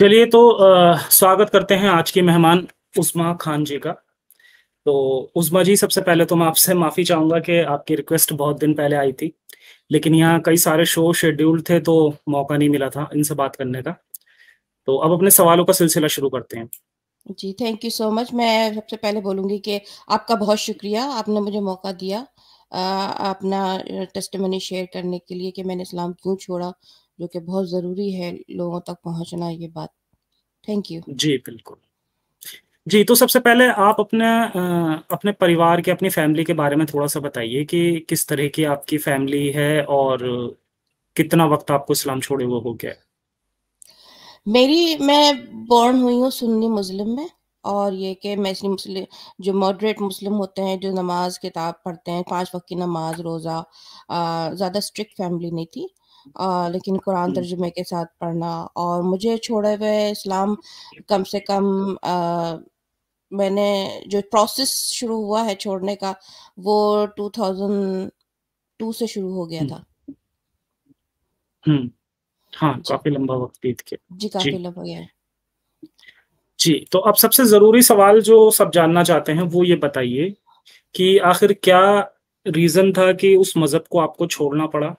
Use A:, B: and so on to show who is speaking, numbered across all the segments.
A: चलिए तो आ, स्वागत करते हैं आज के मेहमान उस्मा खान जी का तो उस्मा जी सबसे पहले तो मैं आपसे माफ़ी चाहूंगा कि आपकी रिक्वेस्ट बहुत दिन पहले आई थी लेकिन यहाँ कई सारे शो शेड्यूल थे तो मौका नहीं मिला था इनसे बात करने का तो अब अपने सवालों का सिलसिला शुरू करते हैं
B: जी थैंक यू सो मच मैं सबसे पहले बोलूंगी कि आपका बहुत शुक्रिया आपने मुझे मौका दिया आ, अपना टेस्टमनी शेयर करने के लिए कि मैंने इस्लाम क्यों छोड़ा जो कि बहुत ज़रूरी है लोगों तक पहुंचना ये बात थैंक यू
A: जी बिल्कुल जी तो सबसे पहले आप अपने अपने परिवार के अपनी फैमिली के बारे में थोड़ा सा बताइए कि किस तरह की आपकी फैमिली है और कितना वक्त आपको इस्लाम छोड़े हुए हो गया
B: मेरी मैं बॉर्न हुई हूँ सुन्नी मुस्लिम में और ये कि मैं इसलिए मुस्लिम जो मॉडरेट मुस्लिम होते हैं जो नमाज किताब पढ़ते हैं पांच वक्त की नमाज रोज़ा ज़्यादा स्ट्रिक्ट फैमिली नहीं थी आ, लेकिन कुरान तर्जुमे के साथ पढ़ना और मुझे छोड़े हुए इस्लाम कम से कम आ, मैंने जो प्रोसेस शुरू हुआ है छोड़ने का वो 2002 से शुरू हो गया था
A: हाँ काफी लंबा वक्त बीत गया जी काफी लंबा गया जी तो अब सबसे जरूरी सवाल जो सब जानना चाहते हैं वो ये बताइए कि आखिर क्या रीजन था कि उस मजहब को आपको छोड़ना पड़ा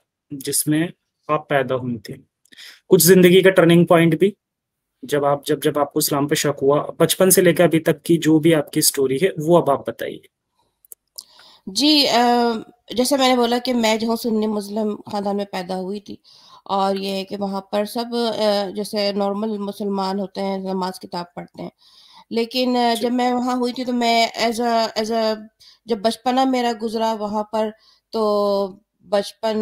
A: जिसमें आप पैदा हुए थे कुछ जिंदगी का टर्निंग पॉइंट भी जब आप जब जब आपको इस्लाम पर शक हुआ बचपन से लेकर अभी तक की जो भी आपकी स्टोरी है वो अब आप बताइए
B: जी जैसे मैंने बोला कि मैं जो सुन्नी मुस्लिम खानदान में पैदा हुई थी और ये है कि वहाँ पर सब जैसे नॉर्मल मुसलमान होते हैं नमाज किताब पढ़ते हैं लेकिन अच्छा। जब मैं वहाँ हुई थी तो मैं एज अ एज अ जब बचपना मेरा गुजरा वहाँ पर तो बचपन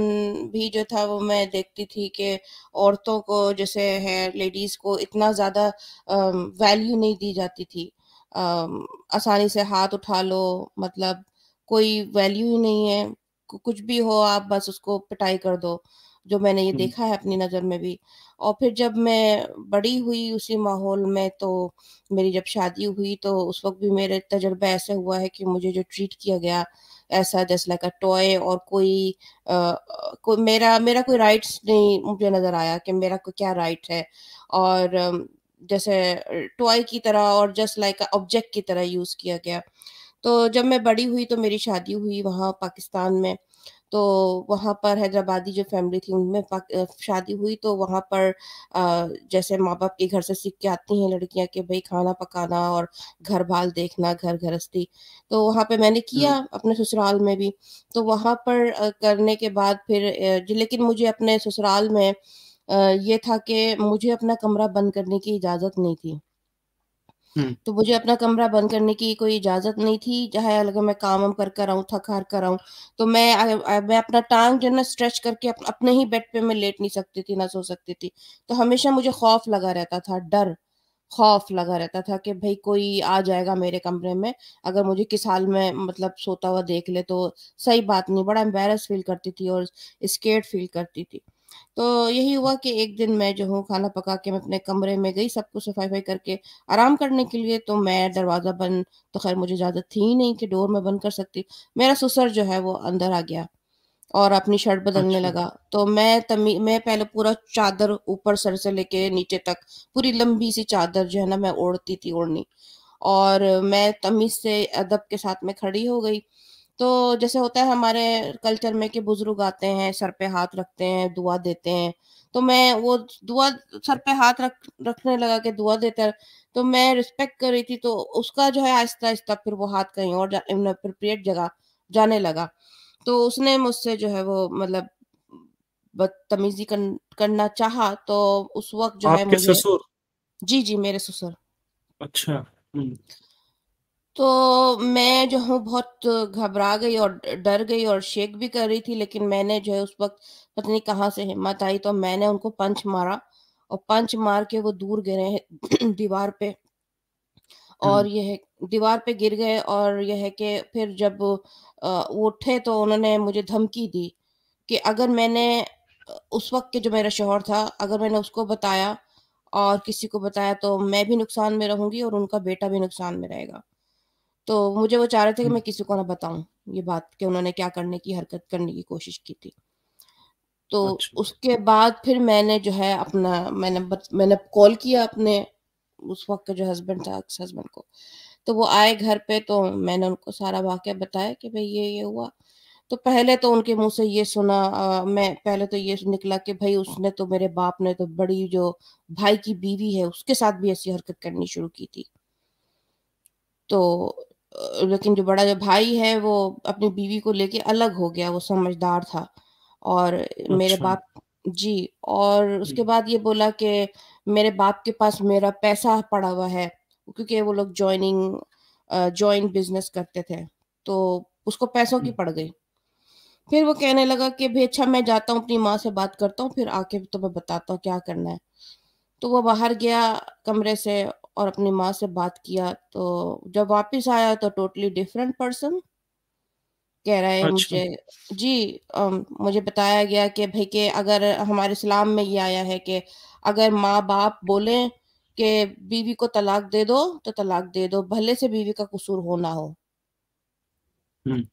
B: भी जो था वो मैं देखती थी कि औरतों को जैसे है लेडीज़ को इतना ज़्यादा वैल्यू नहीं दी जाती थी आसानी से हाथ उठा लो मतलब कोई वैल्यू ही नहीं है कुछ भी हो आप बस उसको पिटाई कर दो जो मैंने ये देखा है अपनी नज़र में भी और फिर जब मैं बड़ी हुई उसी माहौल में तो मेरी जब शादी हुई तो उस वक्त भी मेरे तजर्बा ऐसे हुआ है कि मुझे जो ट्रीट किया गया ऐसा जस्ट लाइक अ टॉय और कोई आ, को, मेरा मेरा कोई राइट्स नहीं मुझे नज़र आया कि मेरा को क्या राइट है और जैसे टॉय की तरह और जस्ट लाइक ऑब्जेक्ट की तरह यूज़ किया गया तो जब मैं बड़ी हुई तो मेरी शादी हुई वहाँ पाकिस्तान में तो वहाँ पर हैदराबादी जो फैमिली थी उनमें शादी हुई तो वहाँ पर जैसे माँ बाप के घर से सीख के आती हैं लड़कियाँ के भाई खाना पकाना और घर भाल देखना घर गृहस्थी तो वहाँ पे मैंने किया अपने ससुराल में भी तो वहाँ पर करने के बाद फिर लेकिन मुझे अपने ससुराल में ये था कि मुझे अपना कमरा बंद करने की इजाज़त नहीं थी हम्म। तो मुझे अपना कमरा बंद करने की कोई इजाजत नहीं थी चाहे अलग मैं काम वाम कर कर आऊँ थक हार कर आऊँ तो मैं आ, आ, मैं अपना टांग जो ना स्ट्रेच करके अप, अपने ही बेड पे मैं लेट नहीं सकती थी ना सो सकती थी तो हमेशा मुझे खौफ लगा रहता था डर खौफ लगा रहता था कि भाई कोई आ जाएगा मेरे कमरे में अगर मुझे किस हाल में मतलब सोता हुआ देख ले तो सही बात नहीं बड़ा एम्बेरस फील करती थी और स्केर्ड फील करती थी तो यही हुआ कि एक दिन मैं जो हूँ खाना पका के मैं अपने कमरे में गई सब कुछ सफाई वफाई करके आराम करने के लिए तो मैं दरवाज़ा बंद तो खैर मुझे इजाज़त थी ही नहीं कि डोर में बंद कर सकती मेरा ससुर जो है वो अंदर आ गया और अपनी शर्ट बदलने अच्छा। लगा तो मैं तमी मैं पहले पूरा चादर ऊपर सर से लेके नीचे तक पूरी लंबी सी चादर जो है ना मैं ओढ़ती थी ओढ़नी और मैं तमीज से अदब के साथ में खड़ी हो गई तो जैसे होता है हमारे कल्चर में कि बुजुर्ग आते हैं सर पे हाथ रखते हैं दुआ देते हैं तो मैं वो दुआ सर पे हाथ रख रखने लगा के दुआ देता तो मैं रिस्पेक्ट कर रही थी तो उसका जो है आहिस्ता आहिस्ता फिर वो हाथ कहीं और अप्रोप्रिएट जगह जाने लगा तो उसने मुझसे जो है वो मतलब बदतमीजी कर, करना चाहा तो उस वक्त जो है मुझे ससुर जी जी मेरे ससुर
A: अच्छा हम्म।
B: तो मैं जो हूँ बहुत घबरा गई और डर गई और शेक भी कर रही थी लेकिन मैंने जो है उस वक्त पता नहीं कहाँ से हिम्मत आई तो मैंने उनको पंच मारा और पंच मार के वो दूर गिरे दीवार पे और हम्म। यह दीवार पे गिर गए और यह है कि फिर जब वो उठे तो उन्होंने मुझे धमकी दी कि अगर मैंने उस वक्त के जो मेरा शोहर था अगर मैंने उसको बताया और किसी को बताया तो मैं भी नुकसान में रहूंगी और उनका बेटा भी नुकसान में रहेगा तो मुझे वो चाह रहे थे कि हम्म। मैं किसी को ना बताऊं ये बात कि उन्होंने क्या करने की हरकत करने की कोशिश की थी तो अच्छा। उसके बाद फिर मैंने जो है अपना मैंने बत, मैंने कॉल किया अपने उस वक्त का जो हस्बैंड था एक्स हस्बैंड को तो वो आए घर पे तो मैंने उनको सारा वाक्य बताया कि भाई ये ये हुआ तो पहले तो उनके मुंह से ये सुना आ, मैं पहले तो ये निकला कि भाई उसने तो मेरे बाप ने तो बड़ी जो भाई की बीवी है उसके साथ भी ऐसी हरकत करनी शुरू की थी तो लेकिन जो बड़ा जो भाई है वो अपनी बीवी को लेके अलग हो गया वो समझदार था और मेरे अच्छा बाप जी और उसके बाद ये बोला कि मेरे बाप के पास मेरा पैसा पड़ा हुआ है क्योंकि वो लोग जॉइनिंग जॉइंट बिजनेस करते थे तो उसको पैसों की पड़ गई फिर वो कहने लगा कि भाई अच्छा मैं जाता हूँ अपनी माँ से बात करता हूँ फिर आके तो मैं बताता हूँ क्या करना है तो वो बाहर गया कमरे से और अपनी माँ से बात किया तो जब वापस आया तो टोटली डिफरेंट पर्सन कह रहा है अच्छा। मुझे जी आ, मुझे बताया गया कि भाई के अगर हमारे इस्लाम में ये आया है कि अगर माँ बाप बोले कि बीवी को तलाक दे दो तो तलाक दे दो भले से बीवी का कसूर हो ना हो हम्म।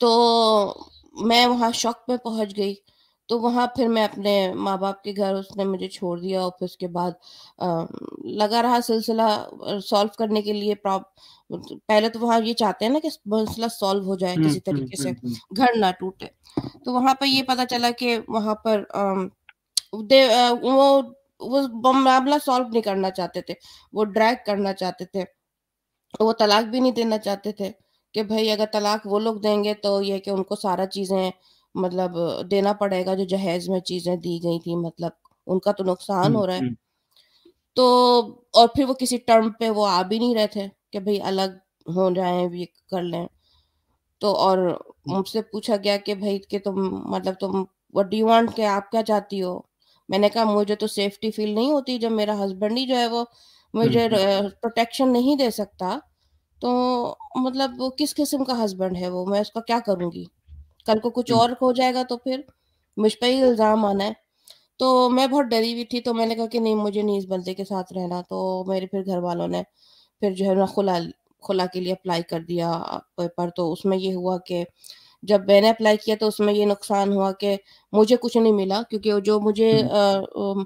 B: तो मैं वहां शौक में पहुंच गई तो वहाँ फिर मैं अपने माँ बाप के घर उसने मुझे छोड़ दिया और फिर उसके बाद आ, लगा रहा सिलसिला सॉल्व करने के लिए प्रॉप पहले तो वहाँ ये चाहते हैं ना कि सिलसिला सॉल्व हो जाए किसी हम्म, हम्म, तरीके से हम्म, घर ना टूटे तो वहाँ पर ये पता चला कि वहाँ पर आ, दे आ, वो वो मामला सॉल्व नहीं करना चाहते थे वो ड्रैग करना चाहते थे वो तलाक भी नहीं देना चाहते थे कि भाई अगर तलाक वो लोग देंगे तो ये कि उनको सारा चीजें मतलब देना पड़ेगा जो जहेज में चीजें दी गई थी मतलब उनका तो नुकसान हो हम्म, रहा है हम्म। तो और फिर वो किसी टर्म पे वो आ भी नहीं रहे थे कि भाई अलग हो जाए ये कर लें तो और मुझसे हम्म। पूछा गया कि भाई कि तुम मतलब तुम वट डू वांट के आप क्या चाहती हो मैंने कहा मुझे तो सेफ्टी फील नहीं होती जब मेरा हस्बैंड ही जो है वो मुझे प्रोटेक्शन नहीं दे सकता तो मतलब किस किस्म का हस्बैंड है वो मैं उसका क्या करूंगी कल को कुछ हम्म। और हो जाएगा तो फिर मुझ पर ही इल्ज़ाम आना है तो मैं बहुत डरी हुई थी तो मैंने कहा कि नहीं मुझे नहीं इस बंदे के साथ रहना तो मेरे फिर घर वालों ने फिर जो है ना खुला खुला के लिए अप्लाई कर दिया पेपर तो उसमें ये हुआ कि जब मैंने अप्लाई किया तो उसमें ये नुकसान हुआ कि मुझे कुछ नहीं मिला क्योंकि जो मुझे हम्म।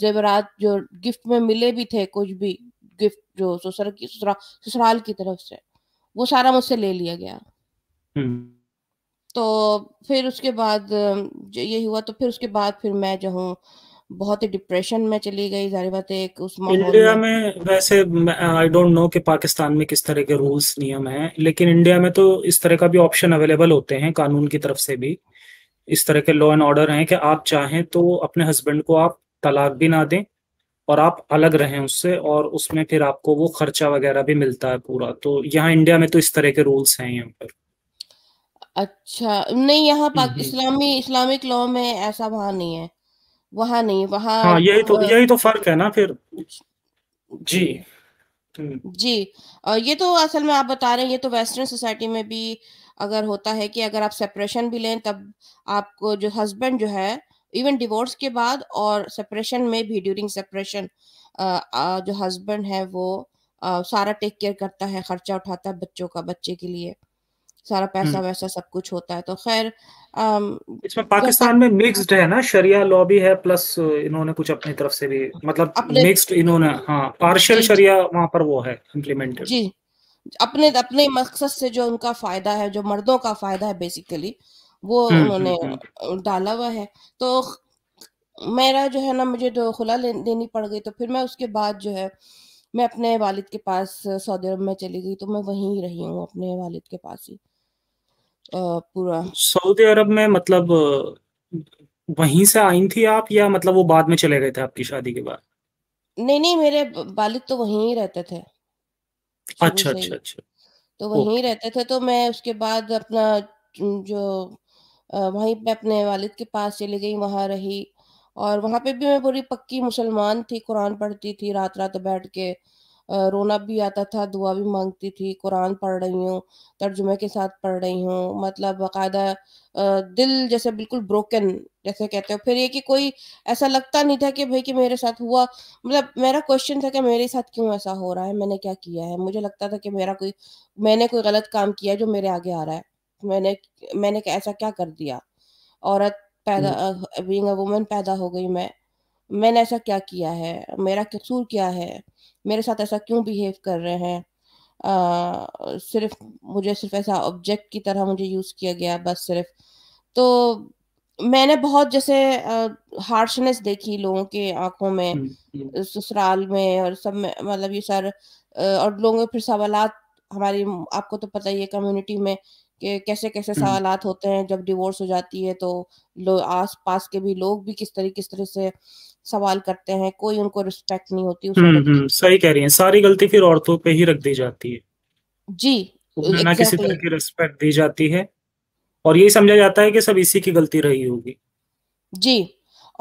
B: जेवरात जो गिफ्ट में मिले भी थे कुछ भी गिफ्ट जो ससुर की ससुराल की तरफ से वो सारा मुझसे ले लिया गया हम्म। तो फिर उसके बाद यही हुआ तो फिर उसके बाद फिर मैं जो हूँ बहुत ही डिप्रेशन में चली गई जारी बात एक उस इंडिया में,
A: में वैसे आई डोंट नो कि पाकिस्तान में किस तरह के रूल्स नियम हैं लेकिन इंडिया में तो इस तरह का भी ऑप्शन अवेलेबल होते हैं कानून की तरफ से भी इस तरह के लॉ एंड ऑर्डर हैं कि आप चाहें तो अपने हस्बैंड को आप तलाक भी ना दें और आप अलग रहें उससे और उसमें फिर आपको वो खर्चा वगैरह भी मिलता है पूरा तो यहाँ इंडिया में तो इस तरह के रूल्स हैं यहाँ पर
B: अच्छा नहीं यहाँ पाक हम्म, हम्म। इस्लामी इस्लामिक लॉ में ऐसा वहां नहीं है वहां नहीं वहां हाँ, यही तो यही
A: तो फर्क है ना फिर जी
B: जी और हम्म। ये तो असल में आप बता रहे हैं ये तो वेस्टर्न सोसाइटी में भी अगर होता है कि अगर आप सेपरेशन भी लें तब आपको जो हस्बैंड जो है इवन डिवोर्स के बाद और सेपरेशन में भी ड्यूरिंग सेपरेशन जो हस्बैंड है वो आ, सारा टेक केयर करता है खर्चा उठाता है बच्चों का बच्चे के लिए सारा पैसा हम्म। वैसा सब कुछ होता है तो खैर
A: इसमें पाकिस्तान में मिक्स्ड है ना शरिया लॉ भी है प्लस इन्होंने कुछ अपनी तरफ से भी मतलब मिक्स्ड इन्होंने हाँ पार्शियल शरिया वहां पर वो है इम्प्लीमेंटेड जी
B: अपने अपने मकसद से जो उनका फायदा है जो मर्दों का फायदा है बेसिकली वो हम्म, हम्म, उन्होंने डाला हुआ है तो मेरा जो है ना मुझे जो खुला देनी पड़ गई तो फिर मैं उसके बाद जो है मैं अपने वालिद के पास सऊदी अरब में चली गई तो मैं वहीं रही हूँ अपने वालिद के पास ही पूरा
A: सऊदी अरब में मतलब वहीं से आई थी आप या मतलब वो बाद में चले गए थे आपकी शादी के बाद
B: नहीं नहीं मेरे बालिक तो वहीं ही रहते थे अच्छा अच्छा अच्छा तो वहीं रहते थे तो मैं उसके बाद अपना जो वहीं पे अपने वालिद के पास चली गई वहाँ रही और वहाँ पे भी मैं पूरी पक्की मुसलमान थी कुरान पढ़ती थी रात रात बैठ के रोना भी आता था दुआ भी मांगती थी कुरान पढ़ रही हूँ तर्जुमे के साथ पढ़ रही हूँ मतलब बाकायदा दिल जैसे बिल्कुल ब्रोकन जैसे कहते हो फिर ये कि कोई ऐसा लगता नहीं था कि भाई कि मेरे साथ हुआ मतलब मेरा क्वेश्चन था कि मेरे साथ क्यों ऐसा हो रहा है मैंने क्या किया है मुझे लगता था कि मेरा कोई मैंने कोई गलत काम किया जो मेरे आगे आ रहा है मैंने मैंने ऐसा क्या कर दिया औरत पैदा बींग हम्म। वुमेन पैदा हो गई मैं मैंने ऐसा क्या किया है मेरा कसूर क्या है मेरे साथ ऐसा क्यों बिहेव कर रहे हैं आ, सिर्फ मुझे सिर्फ ऐसा ऑब्जेक्ट की तरह मुझे यूज़ किया गया बस सिर्फ तो मैंने बहुत जैसे हार्शनेस देखी लोगों के आंखों में हम्म, हम्म। ससुराल में और सब में मतलब ये सर और लोगों के फिर सवाल हमारी आपको तो पता ही है कम्युनिटी में कि कैसे कैसे हम्म। सवाल होते हैं जब डिवोर्स हो जाती है तो आस पास के भी लोग भी किस तरह किस तरह से सवाल करते हैं कोई उनको रिस्पेक्ट नहीं होती हम्म, हम्म
A: सही कह रही हैं सारी गलती फिर औरतों पे ही रख दी जाती है
B: जी तो ना exactly. किसी तरह
A: की रिस्पेक्ट दी जाती है और यही समझा जाता है कि सब इसी की गलती रही होगी
B: जी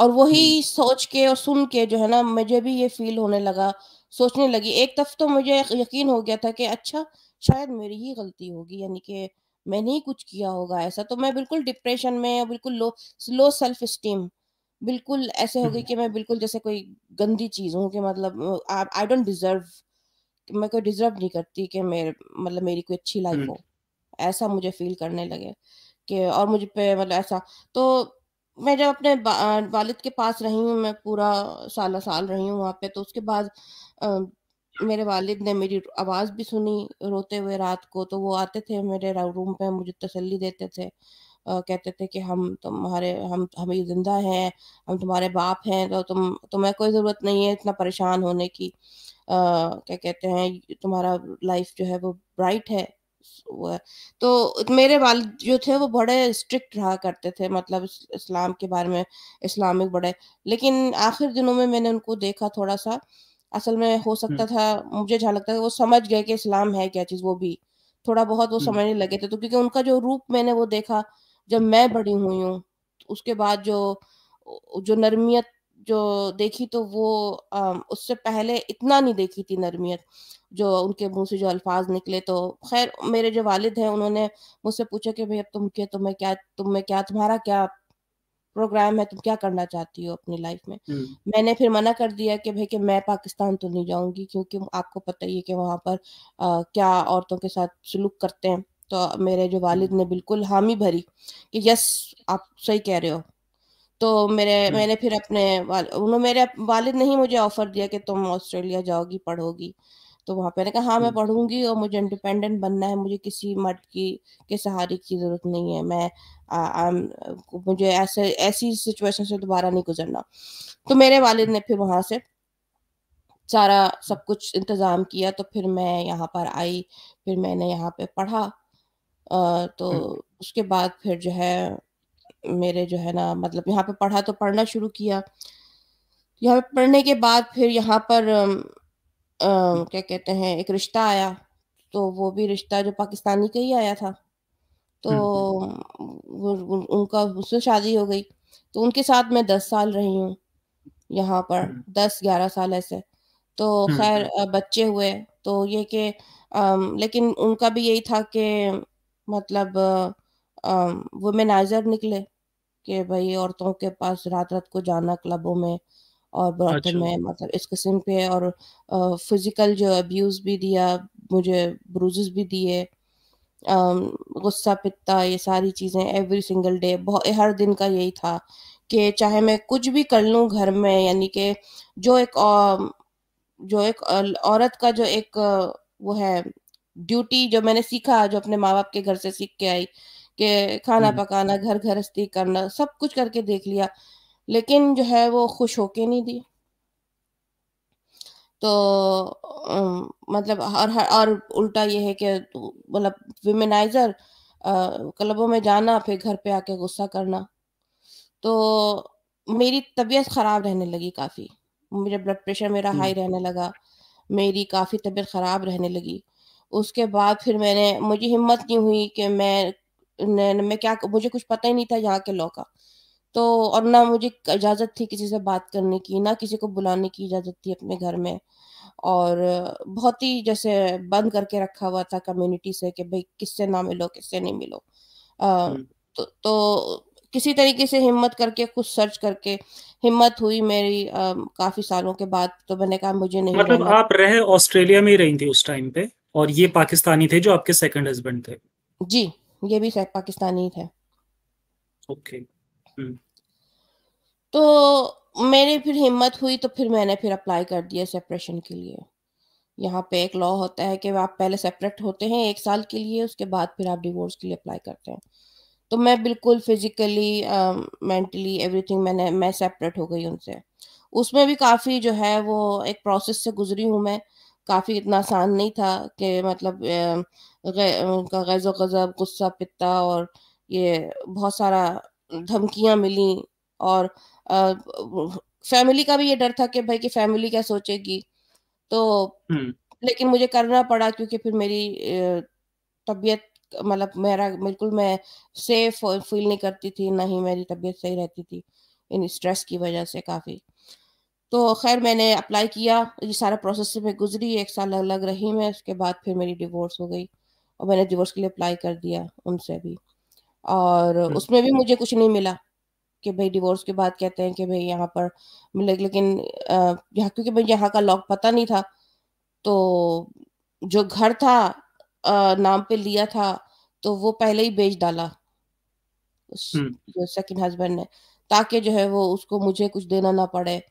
B: और वही हम्म। सोच के और सुन के जो है ना मुझे भी ये फील होने लगा सोचने लगी एक तरफ तो मुझे यकीन हो गया था कि अच्छा शायद मेरी ही गलती होगी यानी कि मैंने ही कुछ किया होगा ऐसा तो मैं बिल्कुल डिप्रेशन में बिल्कुल लो लो सेल्फ स्टीम बिल्कुल ऐसे हो गई हम्म। कि मैं बिल्कुल जैसे कोई गंदी चीज हूँ कि मतलब आई डोंट डिजर्व मैं कोई डिजर्व नहीं करती कि मेरे मतलब मेरी कोई अच्छी लाइफ हो ऐसा मुझे फील करने लगे कि और मुझे पे मतलब ऐसा तो मैं जब अपने वालिद के पास रही हूँ मैं पूरा साल साल रही हूँ वहाँ पे तो उसके बाद मेरे वालिद ने मेरी आवाज़ भी सुनी रोते हुए रात को तो वो आते थे मेरे रूम पे मुझे तसल्ली देते थे कहते थे कि हम तुम्हारे हम हम जिंदा हैं हम तुम्हारे बाप हैं तो तुम तुम्हें कोई ज़रूरत नहीं है इतना परेशान होने की आ, क्या कहते हैं तुम्हारा लाइफ जो है वो ब्राइट है तो मेरे वाल जो थे वो बड़े स्ट्रिक्ट रहा करते थे मतलब इस्लाम के बारे में इस्लामिक बड़े लेकिन आखिर दिनों में मैंने उनको देखा थोड़ा सा असल में हो सकता था मुझे जहाँ लगता था वो समझ गए कि इस्लाम है क्या चीज़ वो भी थोड़ा बहुत वो समझने लगे थे तो क्योंकि उनका जो रूप मैंने वो देखा जब मैं बड़ी हुई हूँ तो उसके बाद जो जो नरमियत जो देखी तो वो आ, उससे पहले इतना नहीं देखी थी नरमियत जो उनके मुंह से जो अल्फाज निकले तो खैर मेरे जो वालिद हैं उन्होंने मुझसे पूछा कि भाई अब तुम क्या तुम्हें तो क्या तुम्हें क्या तुम्हारा क्या प्रोग्राम है तुम क्या करना चाहती हो अपनी लाइफ में हम्म। मैंने फिर मना कर दिया कि भाई कि मैं पाकिस्तान तो नहीं जाऊंगी क्योंकि आपको पता ही है कि वहाँ पर आ, क्या औरतों के साथ सलूक करते हैं तो मेरे जो वालिद हम्म। ने बिल्कुल हामी भरी कि यस आप सही कह रहे हो तो मेरे हम्म। मैंने फिर अपने उन्होंने मेरे वालिद ने ही मुझे ऑफर दिया कि तुम ऑस्ट्रेलिया जाओगी पढ़ोगी तो वहाँ पे मैंने कहा हाँ मैं हम्म। पढ़ूंगी और मुझे इंडिपेंडेंट बनना है मुझे किसी मर्द की के सहारे की जरूरत नहीं है मैं आ, आ, मुझे ऐसे ऐसी सिचुएशन से दोबारा नहीं गुजरना तो मेरे वालिद ने फिर वहां से सारा सब कुछ इंतज़ाम किया तो फिर मैं यहाँ पर आई फिर मैंने यहाँ पे पढ़ा तो हम्म। उसके बाद फिर जो है मेरे जो है ना मतलब यहाँ पे पढ़ा तो पढ़ना शुरू किया। यहाँ पे पढ़ने के बाद फिर यहाँ पर आ, हम्म। क्या कहते हैं एक रिश्ता आया, तो वो भी रिश्ता जो पाकिस्तानी का ही आया था। तो हम्म, वो उनका उससे शादी हो गई, तो उनके साथ मैं दस साल रही हूँ, यहाँ पर दस ग्यारह साल ऐसे। तो खैर बच्चे हुए, तो ये कि लेकिन उनका भी यही था कि मतलब वुमेनाइजर निकले कि भाई औरतों के पास रात रात को जाना क्लबों में और बर्थडे अच्छा में मतलब इस किस्म के और फिजिकल जो अब्यूज भी दिया मुझे ब्रूजेस भी दिए गुस्सा पिता ये सारी चीज़ें एवरी सिंगल डे बहुत हर दिन का यही था कि चाहे मैं कुछ भी कर लूँ घर में यानी कि जो एक जो एक औरत का जो एक वो है ड्यूटी जो मैंने सीखा जो अपने माँ बाप के घर से सीख के आई कि खाना हम्म। पकाना घर घरस्थी करना सब कुछ करके देख लिया लेकिन जो है वो खुश होके नहीं दी तो मतलब और और उल्टा ये है कि तो मतलब विमेनाइजर क्लबों में जाना फिर घर पे आके गुस्सा करना तो मेरी तबीयत ख़राब रहने लगी काफ़ी मेरा ब्लड प्रेशर मेरा हाई रहने लगा मेरी काफ़ी तबीयत ख़राब रहने लगी उसके बाद फिर मैंने मुझे हिम्मत नहीं हुई कि मैं न, न, मैं क्या मुझे कुछ पता ही नहीं था यहाँ के लॉ का तो और ना मुझे इजाज़त थी किसी से बात करने की ना किसी को बुलाने की इजाज़त थी अपने घर में और बहुत ही जैसे बंद करके रखा हुआ था कम्युनिटी से कि भाई किससे ना मिलो किससे नहीं मिलो आ, तो, तो किसी तरीके से हिम्मत करके कुछ सर्च करके हिम्मत हुई मेरी आ, काफी सालों के बाद तो मैंने कहा मुझे नहीं मतलब
A: आप रहे ऑस्ट्रेलिया में ही रही थी उस टाइम पे और ये पाकिस्तानी थे जो आपके सेकंड हस्बैंड थे
B: जी ये भी पाकिस्तानी थे
A: ओके hmm.
B: तो मेरे फिर हिम्मत हुई तो फिर मैंने फिर अप्लाई कर दिया सेपरेशन के लिए यहाँ पे एक लॉ होता है कि आप पहले सेपरेट होते हैं एक साल के लिए उसके बाद फिर आप डिवोर्स के लिए अप्लाई करते हैं तो मैं बिल्कुल फिजिकली मेंटली एवरीथिंग मैंने मैं सेपरेट हो गई उनसे उसमें भी काफ़ी जो है वो एक प्रोसेस से गुजरी हूँ मैं काफ़ी इतना आसान नहीं था कि मतलब उनका गैज़ गज़ब गुस्सा पिता और ये बहुत सारा धमकियाँ मिली और आ, फैमिली का भी ये डर था कि भाई कि फैमिली क्या सोचेगी तो लेकिन मुझे करना पड़ा क्योंकि फिर मेरी तबीयत मतलब मेरा बिल्कुल मैं सेफ फील नहीं करती थी ना ही मेरी तबीयत सही रहती थी इन स्ट्रेस की वजह से काफ़ी तो खैर मैंने अप्लाई किया ये सारा प्रोसेस से मैं गुजरी एक साल अलग रही मैं उसके बाद फिर मेरी डिवोर्स हो गई और मैंने डिवोर्स के लिए अप्लाई कर दिया उनसे भी और हम्म। उसमें भी मुझे कुछ नहीं मिला कि भाई डिवोर्स के बाद कहते हैं कि भाई यहाँ पर मिले लेकिन यहाँ क्योंकि भाई यहाँ का लॉक पता नहीं था तो जो घर था नाम पे लिया था तो वो पहले ही बेच डाला उस हम्म। जो सेकंड हस्बैंड ने ताकि जो है वो उसको मुझे कुछ देना ना पड़े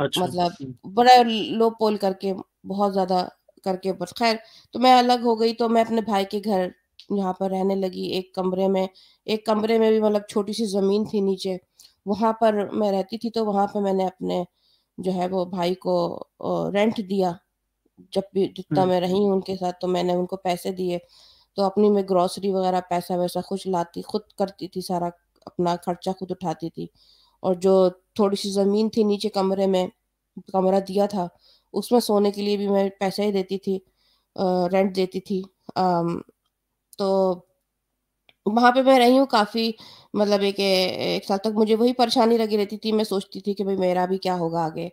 B: अच्छा। मतलब बड़ा लो पोल करके बहुत ज्यादा करके बस खैर तो मैं अलग हो गई तो मैं अपने भाई के घर यहाँ पर रहने लगी एक कमरे में एक कमरे में भी मतलब छोटी सी जमीन थी नीचे वहां पर मैं रहती थी तो वहां पर मैंने अपने जो है वो भाई को रेंट दिया जब भी जितना हम्म। मैं रही हूँ उनके साथ तो मैंने उनको पैसे दिए तो अपनी मैं ग्रोसरी वगैरह पैसा वैसा खुद लाती खुद करती थी सारा अपना खर्चा खुद उठाती थी और जो थोड़ी सी ज़मीन थी नीचे कमरे में कमरा दिया था उसमें सोने के लिए भी मैं पैसा ही देती थी आ, रेंट देती थी आ, तो वहाँ पे मैं रही हूँ काफ़ी मतलब एक एक साल तक मुझे वही परेशानी लगी रहती थी मैं सोचती थी कि भाई मेरा भी क्या होगा आगे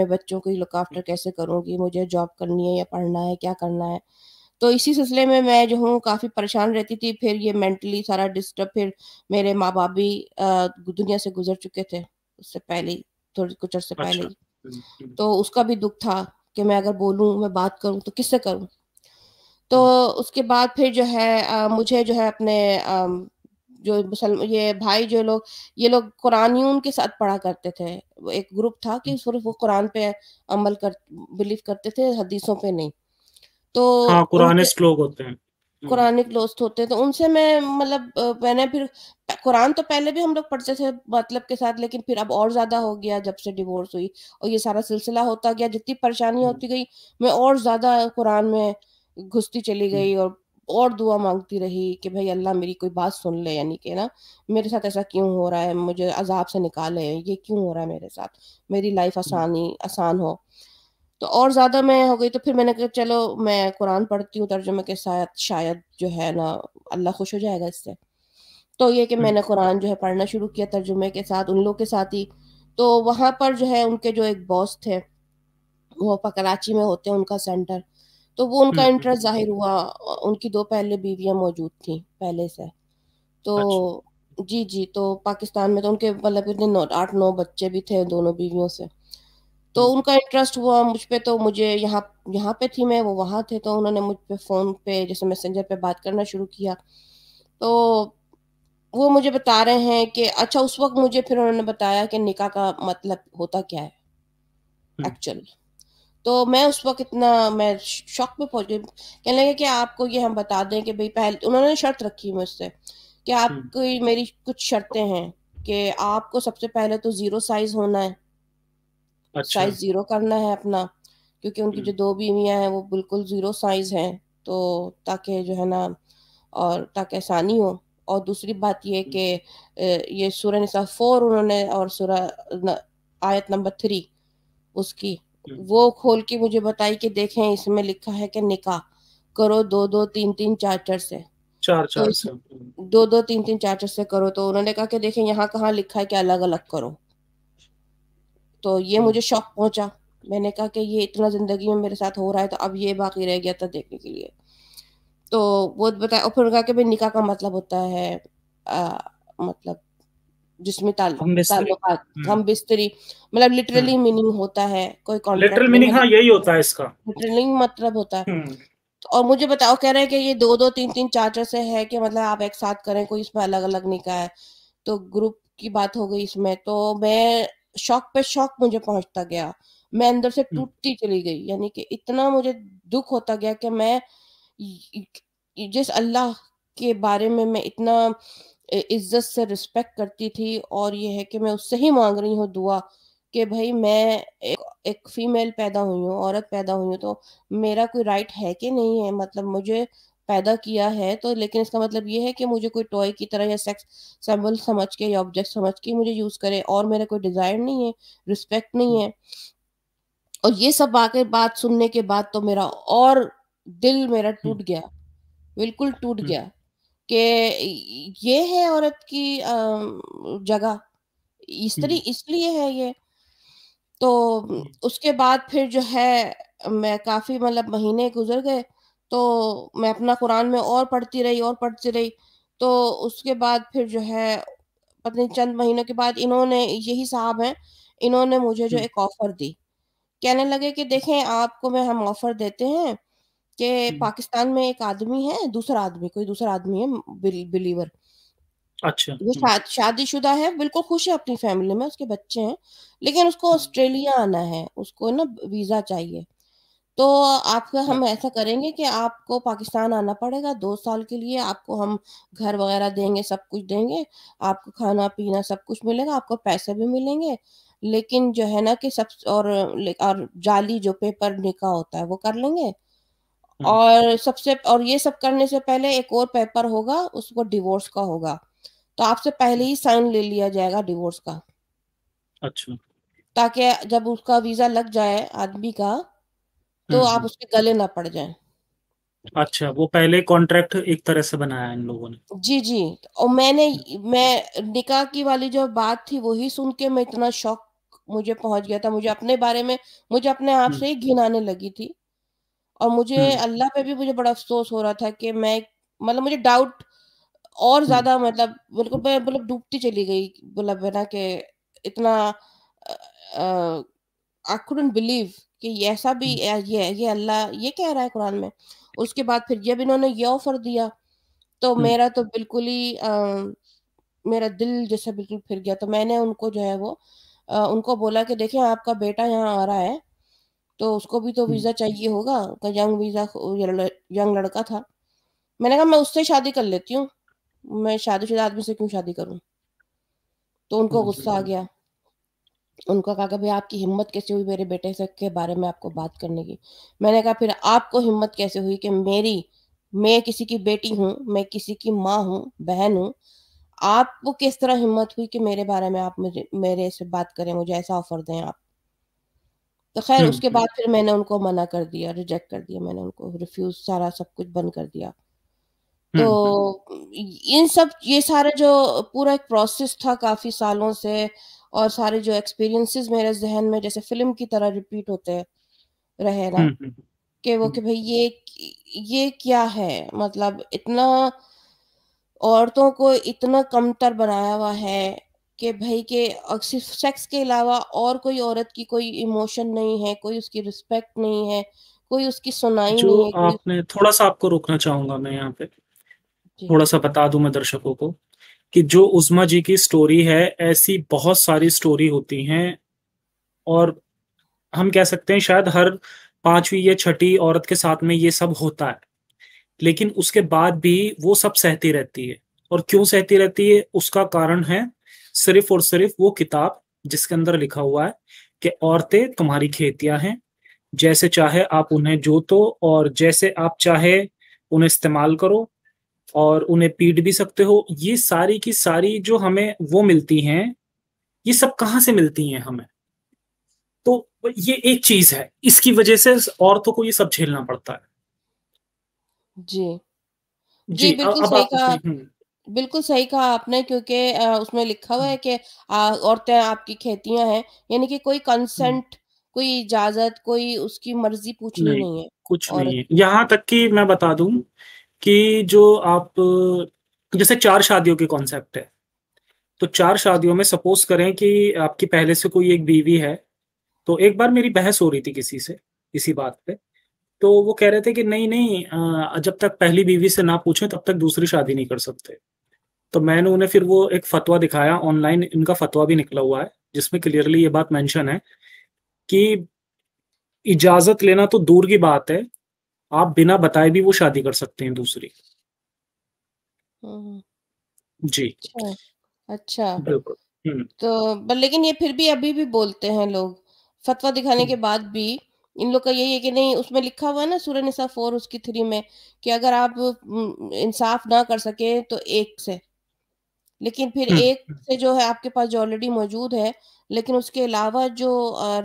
B: मैं बच्चों को लुक आफ्टर कैसे करूँगी मुझे जॉब करनी है या पढ़ना है क्या करना है तो इसी सिलसिले में मैं जो हूँ काफ़ी परेशान रहती थी फिर ये मेंटली सारा डिस्टर्ब फिर मेरे माँ बाप भी दुनिया से गुजर चुके थे उससे पहले थोड़ी कुछ अर्से अच्छा। पहले तो उसका भी दुख था कि मैं अगर बोलूँ मैं बात करूँ तो किससे करूँ तो हम्म। उसके बाद फिर जो है आ, मुझे जो है अपने आ, जो मुसलमान ये भाई जो लोग ये लोग कुरानियों के साथ पढ़ा करते थे एक ग्रुप था कि हम्म। सिर्फ वो कुरान पे अमल कर बिलीव करते थे हदीसों पे नहीं तो हाँ, कुरान
A: स्लोग होते हैं
B: कुरानिक हम्म। दोस्त तो होते हैं तो उनसे मैं मतलब मैंने फिर कुरान तो पहले भी हम लोग पढ़ते थे मतलब के साथ लेकिन फिर अब और ज्यादा हो गया जब से डिवोर्स हुई और ये सारा सिलसिला होता गया जितनी परेशानी हम्म। होती गई मैं और ज्यादा कुरान में घुसती चली हम्म। गई और और दुआ मांगती रही कि भाई अल्लाह मेरी कोई बात सुन ले यानी कि ना मेरे साथ ऐसा क्यों हो रहा है मुझे अजाब से निकाले ये क्यों हो रहा है मेरे साथ मेरी लाइफ आसानी आसान हो तो और ज़्यादा मैं हो गई तो फिर मैंने कहा चलो मैं कुरान पढ़ती हूँ तर्जुमे के साथ शायद जो है ना अल्लाह खुश हो जाएगा इससे तो ये कि मैंने कुरान जो है पढ़ना शुरू किया तर्जुमे के साथ उन लोग के साथ ही तो वहाँ पर जो है उनके जो एक बॉस थे वो कराची में होते हैं उनका सेंटर तो वो उनका इंटरेस्ट जाहिर हुआ उनकी दो पहले बीवियाँ मौजूद थी पहले से तो अच्छा। जी जी तो पाकिस्तान में तो उनके मतलब इतने आठ नौ बच्चे भी थे दोनों बीवियों से तो उनका इंटरेस्ट हुआ मुझ पर तो मुझे यहाँ यहाँ पे थी मैं वो वहाँ थे तो उन्होंने मुझ पर फ़ोन पे जैसे मैसेंजर पे बात करना शुरू किया तो वो मुझे बता रहे हैं कि अच्छा उस वक्त मुझे फिर उन्होंने बताया कि निका का मतलब होता क्या है एक्चुअल हम्म। तो मैं उस वक्त इतना मैं शौक में पहुंच गई कहने लगे कि आपको ये हम बता दें कि भाई पहले उन्होंने शर्त रखी मुझसे कि हम्म। आपकी मेरी कुछ शर्तें हैं कि आपको सबसे पहले तो ज़ीरो साइज़ होना है
A: अच्छा। साइज जीरो
B: करना है अपना क्योंकि उनकी जो हम्म। दो बीवियां हैं वो बिल्कुल जीरो साइज हैं तो ताकि जो है ना और ताकि आसानी हो और दूसरी बात ये कि हम्म। ये सूर्य निसा फोर उन्होंने और सूर्य आयत नंबर थ्री उसकी हम्म। वो खोल के मुझे बताई कि देखें इसमें लिखा है कि निकाह करो दो दो तीन तीन चार चार से
A: चार तो चार तो से
B: दो दो तीन तीन चार चार से करो तो उन्होंने कहा कि देखें यहाँ कहाँ लिखा है कि अलग अलग करो तो ये हम्म। मुझे शौक पहुंचा मैंने कहा कि ये इतना ज़िंदगी में मेरे साथ हो रहा है तो अब ये बाकी रह गया था देखने के लिए तो वो बताया और फिर कहा कि भाई निका का मतलब होता है आ, मतलब जिसमें हम बिस्तरी हम्म। मतलब लिटरली मीनिंग हम्म। होता है कोई लिटरल मीनिंग हाँ यही होता है इसका लिटरली मतलब होता है तो, और मुझे बताओ कह रहे हैं कि ये दो दो तीन तीन चार चार से है कि मतलब आप एक साथ करें कोई इसमें अलग अलग निकाय है तो ग्रुप की बात हो गई इसमें तो मैं शॉक पर शॉक मुझे पहुंचता गया मैं अंदर से हम्म। टूटती चली गई यानी कि इतना मुझे दुख होता गया कि मैं जिस अल्लाह के बारे में मैं इतना इज्जत से रिस्पेक्ट करती थी और यह है कि मैं उससे ही मांग रही हूँ दुआ कि भाई मैं एक, एक फीमेल पैदा हुई हूँ औरत पैदा हुई हूँ तो मेरा कोई राइट है कि नहीं है मतलब मुझे पैदा किया है तो लेकिन इसका मतलब ये है कि मुझे कोई टॉय की तरह या सेक्स सैम्बल समझ के या ऑब्जेक्ट समझ के मुझे यूज़ करे और मेरा कोई डिज़ायर नहीं है रिस्पेक्ट नहीं है और ये सब आके बात सुनने के बाद तो मेरा और दिल मेरा हम्म। टूट गया बिल्कुल टूट हम्म। गया कि ये है औरत की जगह इस तरह हम्म। इसलिए है ये तो उसके बाद फिर जो है मैं काफ़ी मतलब महीने गुजर गए तो मैं अपना कुरान में और पढ़ती रही और पढ़ती रही तो उसके बाद फिर जो है पता नहीं चंद महीनों के बाद इन्होंने यही साहब हैं इन्होंने मुझे जो हम्म। एक ऑफर दी कहने लगे कि देखें आपको मैं हम ऑफर देते हैं कि हम्म। पाकिस्तान में एक आदमी है दूसरा आदमी कोई दूसरा आदमी है बिलीवर
A: अच्छा वो हम्म।
B: शाद, शुदा है बिल्कुल खुश है अपनी फैमिली में उसके बच्चे हैं लेकिन उसको ऑस्ट्रेलिया आना है उसको ना वीजा चाहिए तो आपका हम हाँ। ऐसा करेंगे कि आपको पाकिस्तान आना पड़ेगा दो साल के लिए आपको हम घर वगैरह देंगे सब कुछ देंगे आपको खाना पीना सब कुछ मिलेगा आपको पैसे भी मिलेंगे लेकिन जो है ना कि सब और और जाली जो पेपर निका होता है वो कर लेंगे हम्म। और सबसे और ये सब करने से पहले एक और पेपर होगा उसको डिवोर्स का होगा तो आपसे पहले ही साइन ले लिया जाएगा डिवोर्स का अच्छा ताकि जब उसका वीजा लग जाए आदमी का तो हम्म। आप उसके गले ना पड़ जाएं
A: अच्छा वो पहले कॉन्ट्रैक्ट एक तरह से बनाया इन लोगों
B: ने जी जी और मैंने मैं निकाह की वाली जो बात थी वही सुन के मैं इतना शौक मुझे पहुंच गया था मुझे अपने बारे में मुझे अपने आप हम्म। से ही घिन आने लगी थी और मुझे हम्म। अल्लाह पे भी मुझे बड़ा अफसोस हो रहा था कि मैं मतलब मुझे डाउट और ज्यादा मतलब बिल्कुल मैं मतलब डूबती चली गई मतलब है ना कि इतना आई कुडंट बिलीव कि ऐसा भी हम्म। ये ये अल्लाह ये कह रहा है कुरान में उसके बाद फिर जब इन्होंने ये ऑफर दिया तो हम्म। मेरा तो बिल्कुल ही मेरा दिल जैसा बिल्कुल फिर गया तो मैंने उनको जो है वो आ, उनको बोला कि देखें आपका बेटा यहाँ आ रहा है तो उसको भी तो हम्म। वीज़ा चाहिए होगा का यंग वीज़ा यंग लड़का था मैंने कहा मैं उससे शादी कर लेती हूँ मैं शादीशुदा आदमी से क्यों शादी करूँ तो उनको गुस्सा आ गया उनका कहा कि भाई आपकी हिम्मत कैसे हुई मेरे बेटे से के बारे में आपको बात करने की मैंने कहा फिर आपको हिम्मत कैसे हुई कि मेरी मैं किसी की बेटी हूँ मैं किसी की माँ हूँ बहन हूँ आपको किस तरह हिम्मत हुई कि मेरे बारे में आप मुझे मेरे से बात करें मुझे ऐसा ऑफर दें आप तो खैर हम्म, उसके हम्म। बाद फिर मैंने उनको मना कर दिया रिजेक्ट कर दिया मैंने उनको रिफ्यूज सारा सब कुछ बंद कर दिया तो हम्म, इन सब ये सारा जो पूरा एक प्रोसेस था काफी सालों से और सारे जो एक्सपीरियंसेस मेरे जहन में जैसे फिल्म की तरह रिपीट होते रहे ना हम्म, हम्म, हम्म। कि वो कि भाई ये ये क्या है मतलब इतना औरतों को इतना कमतर बनाया हुआ है कि भाई के सिर्फ सेक्स के अलावा और कोई औरत की कोई इमोशन नहीं है कोई उसकी रिस्पेक्ट नहीं है कोई उसकी सुनाई जो नहीं है आपने
A: थोड़ा सा आपको रोकना चाहूंगा मैं यहाँ पे थोड़ा सा बता दू मैं दर्शकों को कि जो उस्मा जी की स्टोरी है ऐसी बहुत सारी स्टोरी होती हैं और हम कह सकते हैं शायद हर पांचवी या छठी औरत के साथ में ये सब होता है लेकिन उसके बाद भी वो सब सहती रहती है और क्यों सहती रहती है उसका कारण है सिर्फ और सिर्फ वो किताब जिसके अंदर लिखा हुआ है कि औरतें तुम्हारी खेतियां हैं जैसे चाहे आप उन्हें जोतो और जैसे आप चाहे उन्हें इस्तेमाल करो और उन्हें पीट भी सकते हो ये सारी की सारी जो हमें वो मिलती हैं ये सब कहाँ से मिलती हैं हमें तो ये एक चीज है इसकी वजह से औरतों को ये सब झेलना पड़ता है
B: जी जी, जी बिल्कुल सही कहा हम्म। बिल्कुल सही कहा आपने क्योंकि उसमें लिखा हुआ है कि औरतें आपकी खेतियां हैं यानी कि कोई कंसेंट हम्म। कोई इजाजत कोई उसकी मर्जी पूछनी नहीं, नहीं है
A: कुछ नहीं है यहाँ तक कि मैं बता दूं कि जो आप जैसे चार शादियों के कॉन्सेप्ट है तो चार शादियों में सपोज करें कि आपकी पहले से कोई एक बीवी है तो एक बार मेरी बहस हो रही थी किसी से इसी बात पे तो वो कह रहे थे कि नहीं नहीं जब तक पहली बीवी से ना पूछें तब तक दूसरी शादी नहीं कर सकते तो मैंने उन्हें फिर वो एक फतवा दिखाया ऑनलाइन इनका फतवा भी निकला हुआ है जिसमें क्लियरली ये बात मेंशन है कि इजाजत लेना तो दूर की बात है आप बिना बताए भी वो शादी कर सकते हैं दूसरी हम्म। जी
B: अच्छा, अच्छा।
A: बिल्कुल हम्म।
B: तो लेकिन ये फिर भी अभी भी बोलते हैं लोग फतवा दिखाने के हम्म। बाद भी इन लोग का यही है कि नहीं उसमें लिखा हुआ है ना सूर्य निशा फोर उसकी थ्री में कि अगर आप इंसाफ ना कर सके तो एक से लेकिन फिर एक से जो है आपके पास जो ऑलरेडी मौजूद है लेकिन उसके अलावा जो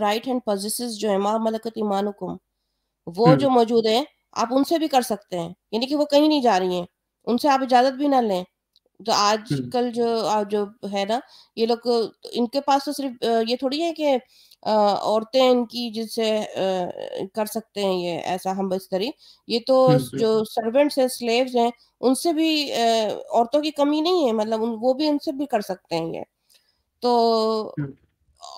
B: राइट हैंड पोजिस जो है मा मलकत इमानुकुम वो जो मौजूद है आप उनसे भी कर सकते हैं यानी कि वो कहीं नहीं जा रही हैं उनसे आप इजाजत भी ना लें तो आजकल जो आज जो है ना ये लोग तो इनके पास तो सिर्फ ये थोड़ी है कि औरतें इनकी जिससे कर सकते हैं ये ऐसा हम बस्तरी ये तो जो सर्वेंट्स हैं स्लेव्स हैं उनसे भी औरतों की कमी नहीं है मतलब वो भी उनसे भी कर सकते हैं ये तो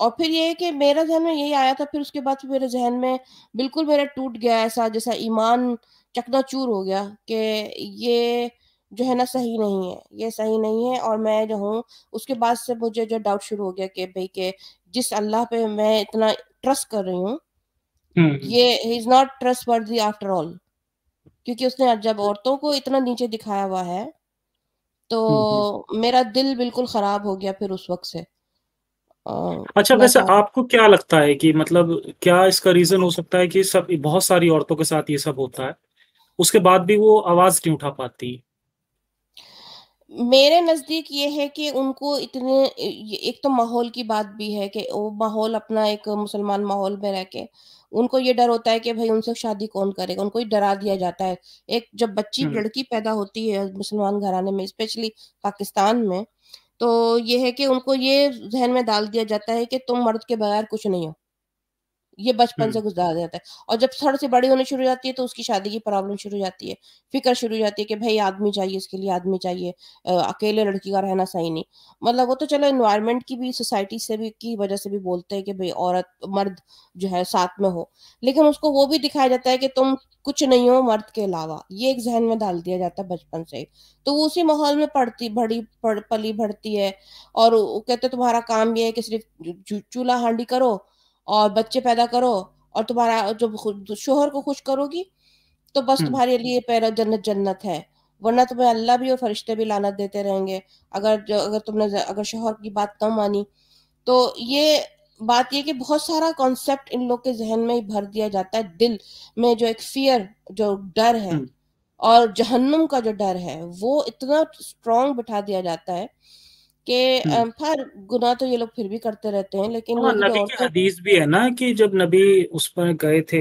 B: और फिर ये कि मेरा जहन में यही आया था फिर उसके बाद मेरे जहन में बिल्कुल मेरा टूट गया ऐसा जैसा ईमान चूर हो गया कि ये जो है ना सही नहीं है ये सही नहीं है और मैं जो हूँ उसके बाद से मुझे जो डाउट शुरू हो गया कि भाई के जिस अल्लाह पे मैं इतना ट्रस्ट कर रही हूँ हम्म, हम्म। ये is not trustworthy after all क्योंकि उसने जब औरतों को इतना नीचे दिखाया हुआ है तो हम्म, मेरा दिल बिल्कुल खराब हो गया फिर उस वक्त से अच्छा
A: वैसे आपको क्या लगता है कि मतलब क्या इसका रीजन हो सकता है कि सब बहुत सारी औरतों के साथ ये सब होता है उसके बाद भी वो आवाज नहीं उठा पाती
B: मेरे नज़दीक ये है कि उनको इतने एक तो माहौल की बात भी है कि वो माहौल अपना एक मुसलमान माहौल में रह के उनको ये डर होता है कि भाई उनसे शादी कौन करेगा उनको ही डरा दिया जाता है एक जब बच्ची हम्म। लड़की पैदा होती है मुसलमान घराने में स्पेशली पाकिस्तान में तो ये है कि उनको ये जहन में डाल दिया जाता है कि तुम मर्द के बगैर कुछ नहीं हो ये बचपन से हम्म। गुजार जाता है और जब थोड़ी से बड़ी होने शुरू जाती है तो उसकी शादी की प्रॉब्लम शुरू जाती है फिक्र शुरू जाती है कि भाई आदमी चाहिए इसके लिए आदमी चाहिए आ, अकेले लड़की का रहना सही नहीं मतलब वो तो चलो इन्वायरमेंट की भी सोसाइटी से भी की वजह से भी बोलते हैं कि भाई औरत मर्द जो है साथ में हो लेकिन उसको वो भी दिखाया जाता है कि तुम कुछ नहीं हो मर्द के अलावा ये एक जहन में डाल दिया जाता है बचपन से तो वो उसी माहौल में पढ़ती बड़ी पड़, पली भरती है और वो कहते तुम्हारा काम ये है कि सिर्फ चूल्हा हांडी करो और बच्चे पैदा करो और तुम्हारा जो शोहर को खुश करोगी तो बस हम्म। तुम्हारे लिए पैरा जन्नत जन्नत है वरना तुम्हें अल्लाह भी और फरिश्ते भी लानत देते रहेंगे अगर जो अगर तुमने अगर शोहर की बात न मानी तो ये बात यह कि बहुत सारा कॉन्सेप्ट इन लोग के जहन में ही भर दिया जाता है दिल में जो एक फियर जो डर है हम्म। और जहन्नुम का जो डर है वो इतना स्ट्रॉन्ग बिठा दिया जाता है कि पर हम्म। गुना तो ये लोग फिर भी करते रहते हैं लेकिन हाँ, नबी
A: की हदीस भी है ना कि जब नबी उस पर गए थे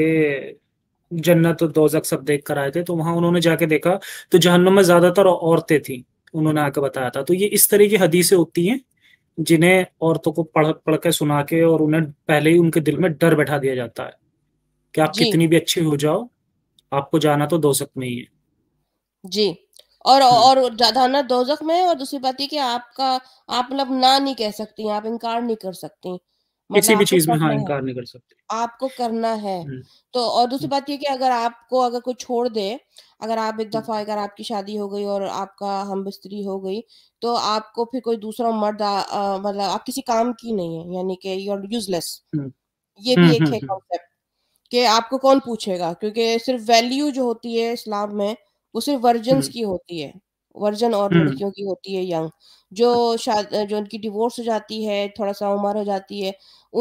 A: जन्नत तो दोजक सब देख कर आए थे तो वहां उन्होंने जाके देखा तो जहन्नुम में ज्यादातर औरतें थी उन्होंने आके बताया था तो ये इस तरह की हदीसें होती हैं जिन्हें औरतों को पढ़ पढ़ के सुना के और उन्हें पहले ही उनके दिल में डर बैठा दिया जाता है कि आप कितनी भी अच्छी हो जाओ आपको जाना तो दो सक में ही है
B: जी और हम्म। और जाधाना दोजख में और दूसरी बात ये कि आपका आप मतलब ना नहीं कह सकती आप इनकार नहीं कर सकती मतलब किसी भी चीज में हाँ इनकार नहीं कर सकते आपको करना है हम्म। तो और दूसरी हम्म। बात ये कि अगर आपको अगर कोई छोड़ दे अगर आप एक दफा अगर आपकी शादी हो गई और आपका हम बिस्तरी हो गई तो आपको फिर कोई दूसरा मर्द मतलब आप किसी काम की नहीं है यानी कि यू आर यूजलेस ये भी एक है कॉन्सेप्ट कि आपको कौन पूछेगा क्योंकि सिर्फ वैल्यू जो होती है इस्लाम में वो सिर्फ वर्जन हम्म। की होती है वर्जन और हम्म। लड़कियों की होती है यंग जो जो उनकी डिवोर्स हो जाती है थोड़ा सा उम्र हो जाती है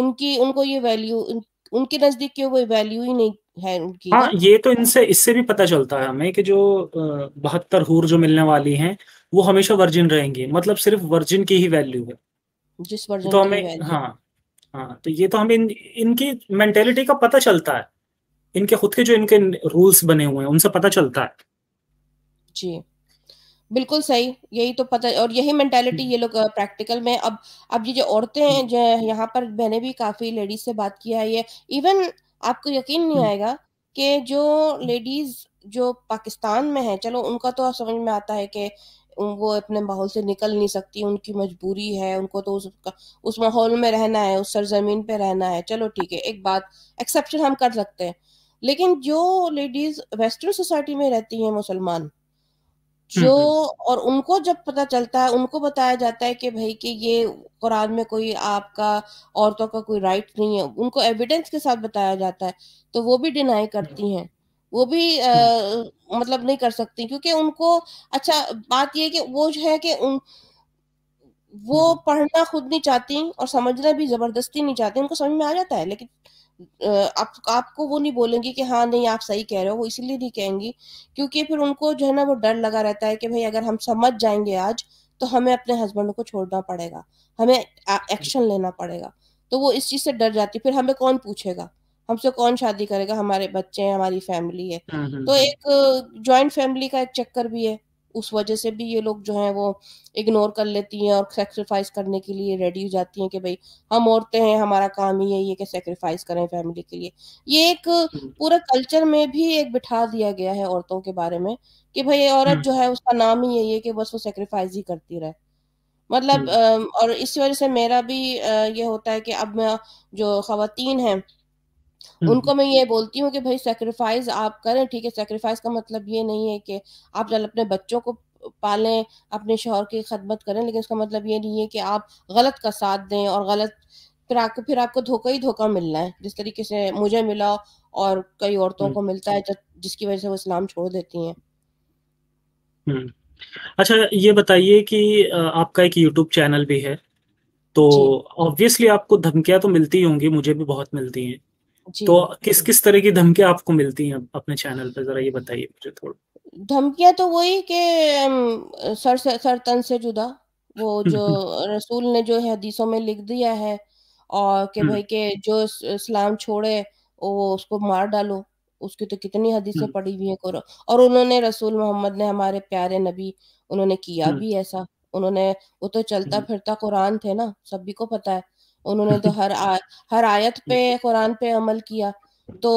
B: उनकी उनको ये वैल्यू उन, उनके नजदीक की वो वैल्यू ही नहीं है उनकी हाँ ये
A: तो इनसे इससे भी पता चलता है हमें कि जो बहत्तर हूर जो मिलने वाली हैं वो हमेशा वर्जिन रहेंगी मतलब सिर्फ वर्जिन की ही वैल्यू है
B: जिस वर्जिन तो हमें हाँ
A: हाँ तो ये तो हमें इन, इनकी मेंटेलिटी का पता चलता है इनके खुद के जो इनके रूल्स बने हुए हैं उनसे पता चलता है जी
B: बिल्कुल सही यही तो पता और यही मेंटेलिटी ये लोग प्रैक्टिकल में अब अब ये जो औरतें हैं जो यहाँ पर मैंने भी काफी लेडीज से बात किया है ये इवन आपको यकीन नहीं आएगा कि जो लेडीज जो पाकिस्तान में है चलो उनका तो समझ में आता है कि वो अपने माहौल से निकल नहीं सकती उनकी मजबूरी है उनको तो उस उस माहौल में रहना है उस सरजमीन पे रहना है चलो ठीक है एक बात एक्सेप्शन हम कर सकते हैं लेकिन जो लेडीज वेस्टर्न सोसाइटी में रहती हैं मुसलमान हम्म, हम्म। जो और उनको जब पता चलता है उनको बताया जाता है कि भाई कि ये कुरान में कोई आपका औरतों का कोई राइट नहीं है उनको एविडेंस के साथ बताया जाता है तो वो भी डिनाई हम्म। करती हैं वो भी आ, मतलब नहीं कर सकती क्योंकि उनको अच्छा बात ये कि वो जो है कि उन वो पढ़ना खुद नहीं चाहती और समझना भी जबरदस्ती नहीं चाहती उनको समझ में आ जाता है लेकिन आप आपको वो नहीं बोलेंगी कि हाँ नहीं आप सही कह रहे हो वो इसीलिए नहीं कहेंगी क्योंकि फिर उनको जो है ना वो डर लगा रहता है कि भाई अगर हम समझ जाएंगे आज तो हमें अपने हस्बैंड को छोड़ना पड़ेगा हमें एक्शन लेना पड़ेगा तो वो इस चीज से डर जाती फिर हमें कौन पूछेगा हमसे कौन शादी करेगा हमारे बच्चे हैं हमारी फैमिली है हम्म, हम्म, तो हम्म। एक ज्वाइंट फैमिली का एक चक्कर भी है उस वजह से भी ये लोग जो हैं वो इग्नोर कर लेती हैं और सेक्रीफाइस करने के लिए रेडी हो जाती हैं कि भाई हम औरतें हैं हमारा काम ही है ये कि सेक्रीफाइस करें फैमिली के लिए ये एक हम्म। पूरा कल्चर में भी एक बिठा दिया गया है औरतों के बारे में कि भाई औरत हम्म। जो है उसका नाम ही यही है कि बस वो सेक्रीफाइस ही करती रहे मतलब हम्म। और इसी वजह से मेरा भी ये होता है कि अब मैं जो खातन हैं हम्म। उनको मैं ये बोलती हूँ कि भाई सेक्रीफाइस आप करें ठीक है सेक्रीफाइस का मतलब ये नहीं है कि आप जल अपने बच्चों को पालें अपने शोहर की खदमत करें लेकिन उसका मतलब ये नहीं है कि आप गलत का साथ दें और गलत फिर आपको फिर आपको धोखा ही धोखा मिलना है जिस तरीके से मुझे मिला और कई औरतों हम्म। को मिलता है जिसकी वजह से वो इस्लाम छोड़ देती हैं
A: हम्म। अच्छा ये बताइए कि आपका एक यूट्यूब चैनल भी है तो ऑब्वियसली आपको धमकियां तो मिलती होंगी मुझे भी बहुत मिलती हैं तो किस किस तरह की धमकियां आपको मिलती हैं अपने चैनल पर जरा ये बताइए मुझे थोड़ा
B: धमकियां तो वही के सर से सर तन से जुदा वो हम्म, जो हम्म। रसूल ने जो हदीसों में लिख दिया है और के हम्म। भाई के जो इस्लाम छोड़े वो उसको मार डालो उसकी तो कितनी हदीसें पड़ी हुई हैं करो और उन्होंने रसूल मोहम्मद ने हमारे प्यारे नबी उन्होंने किया भी ऐसा उन्होंने वो तो चलता फिरता कुरान थे ना सभी को पता है उन्होंने तो हर आ, हर आयत पे कुरान पे अमल किया तो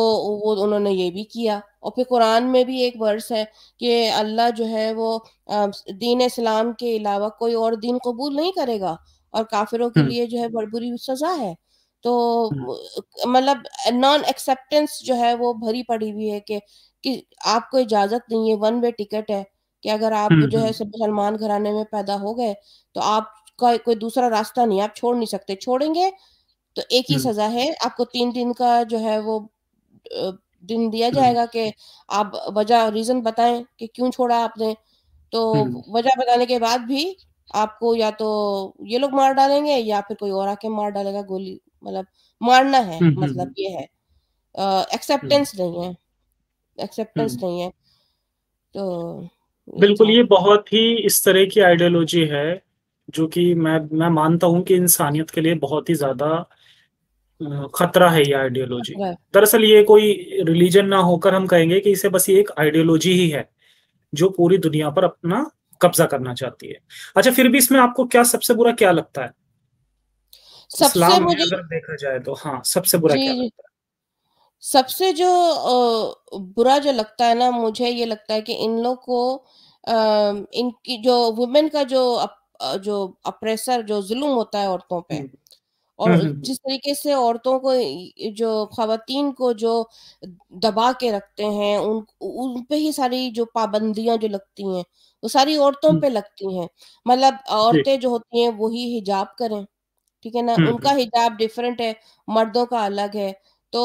B: वो उन्होंने ये भी किया और फिर कुरान में भी एक वर्स है कि अल्लाह जो है वो दीन इस्लाम के अलावा कोई और दीन कबूल नहीं करेगा और काफिरों के हम्म। लिए जो है बुरी सजा है तो हम्म। मतलब नॉन एक्सेप्टेंस जो है वो भरी पड़ी हुई है कि, कि आपको इजाजत नहीं है वन वे टिकट है कि अगर आप हम्म, जो है मुसलमान घराने में पैदा हो गए तो आप कोई कोई दूसरा रास्ता नहीं आप छोड़ नहीं सकते छोड़ेंगे तो एक ही हम्म। सजा है आपको तीन दिन का जो है वो दिन दिया हम्म। जाएगा कि आप वजह रीजन बताएं कि क्यों छोड़ा आपने तो हम्म। वजह बताने के बाद भी आपको या तो ये लोग मार डालेंगे या फिर कोई और आके मार डालेगा गोली मतलब मारना है मतलब ये है एक्सेप्टेंस नहीं है एक्सेप्टेंस नहीं है तो
A: बिल्कुल ये बहुत ही इस तरह की आइडियोलॉजी है जो कि मैं मैं मानता हूं कि इंसानियत के लिए बहुत ही ज्यादा खतरा है ये आइडियोलॉजी दरअसल ये कोई रिलीजन ना होकर हम कहेंगे कि इसे बस ये एक आइडियोलॉजी ही है जो पूरी दुनिया पर अपना कब्जा करना चाहती है अच्छा फिर भी इसमें आपको क्या सबसे बुरा क्या लगता है सबसे मुझे अगर देखा जाए तो हाँ सबसे बुरा क्या
B: लगता है सबसे जो बुरा जो लगता है ना मुझे ये लगता है कि इन लोग को इनकी जो वुमेन का जो जो अप्रेसर जो जुलूम होता है औरतों पे और जिस तरीके से औरतों को जो खातन को जो दबा के रखते हैं उन उन पे ही सारी जो पाबंदियां जो लगती हैं वो सारी औरतों पे लगती हैं मतलब औरतें जो होती हैं वही हिजाब करें ठीक है ना उनका हिजाब डिफरेंट है मर्दों का अलग है तो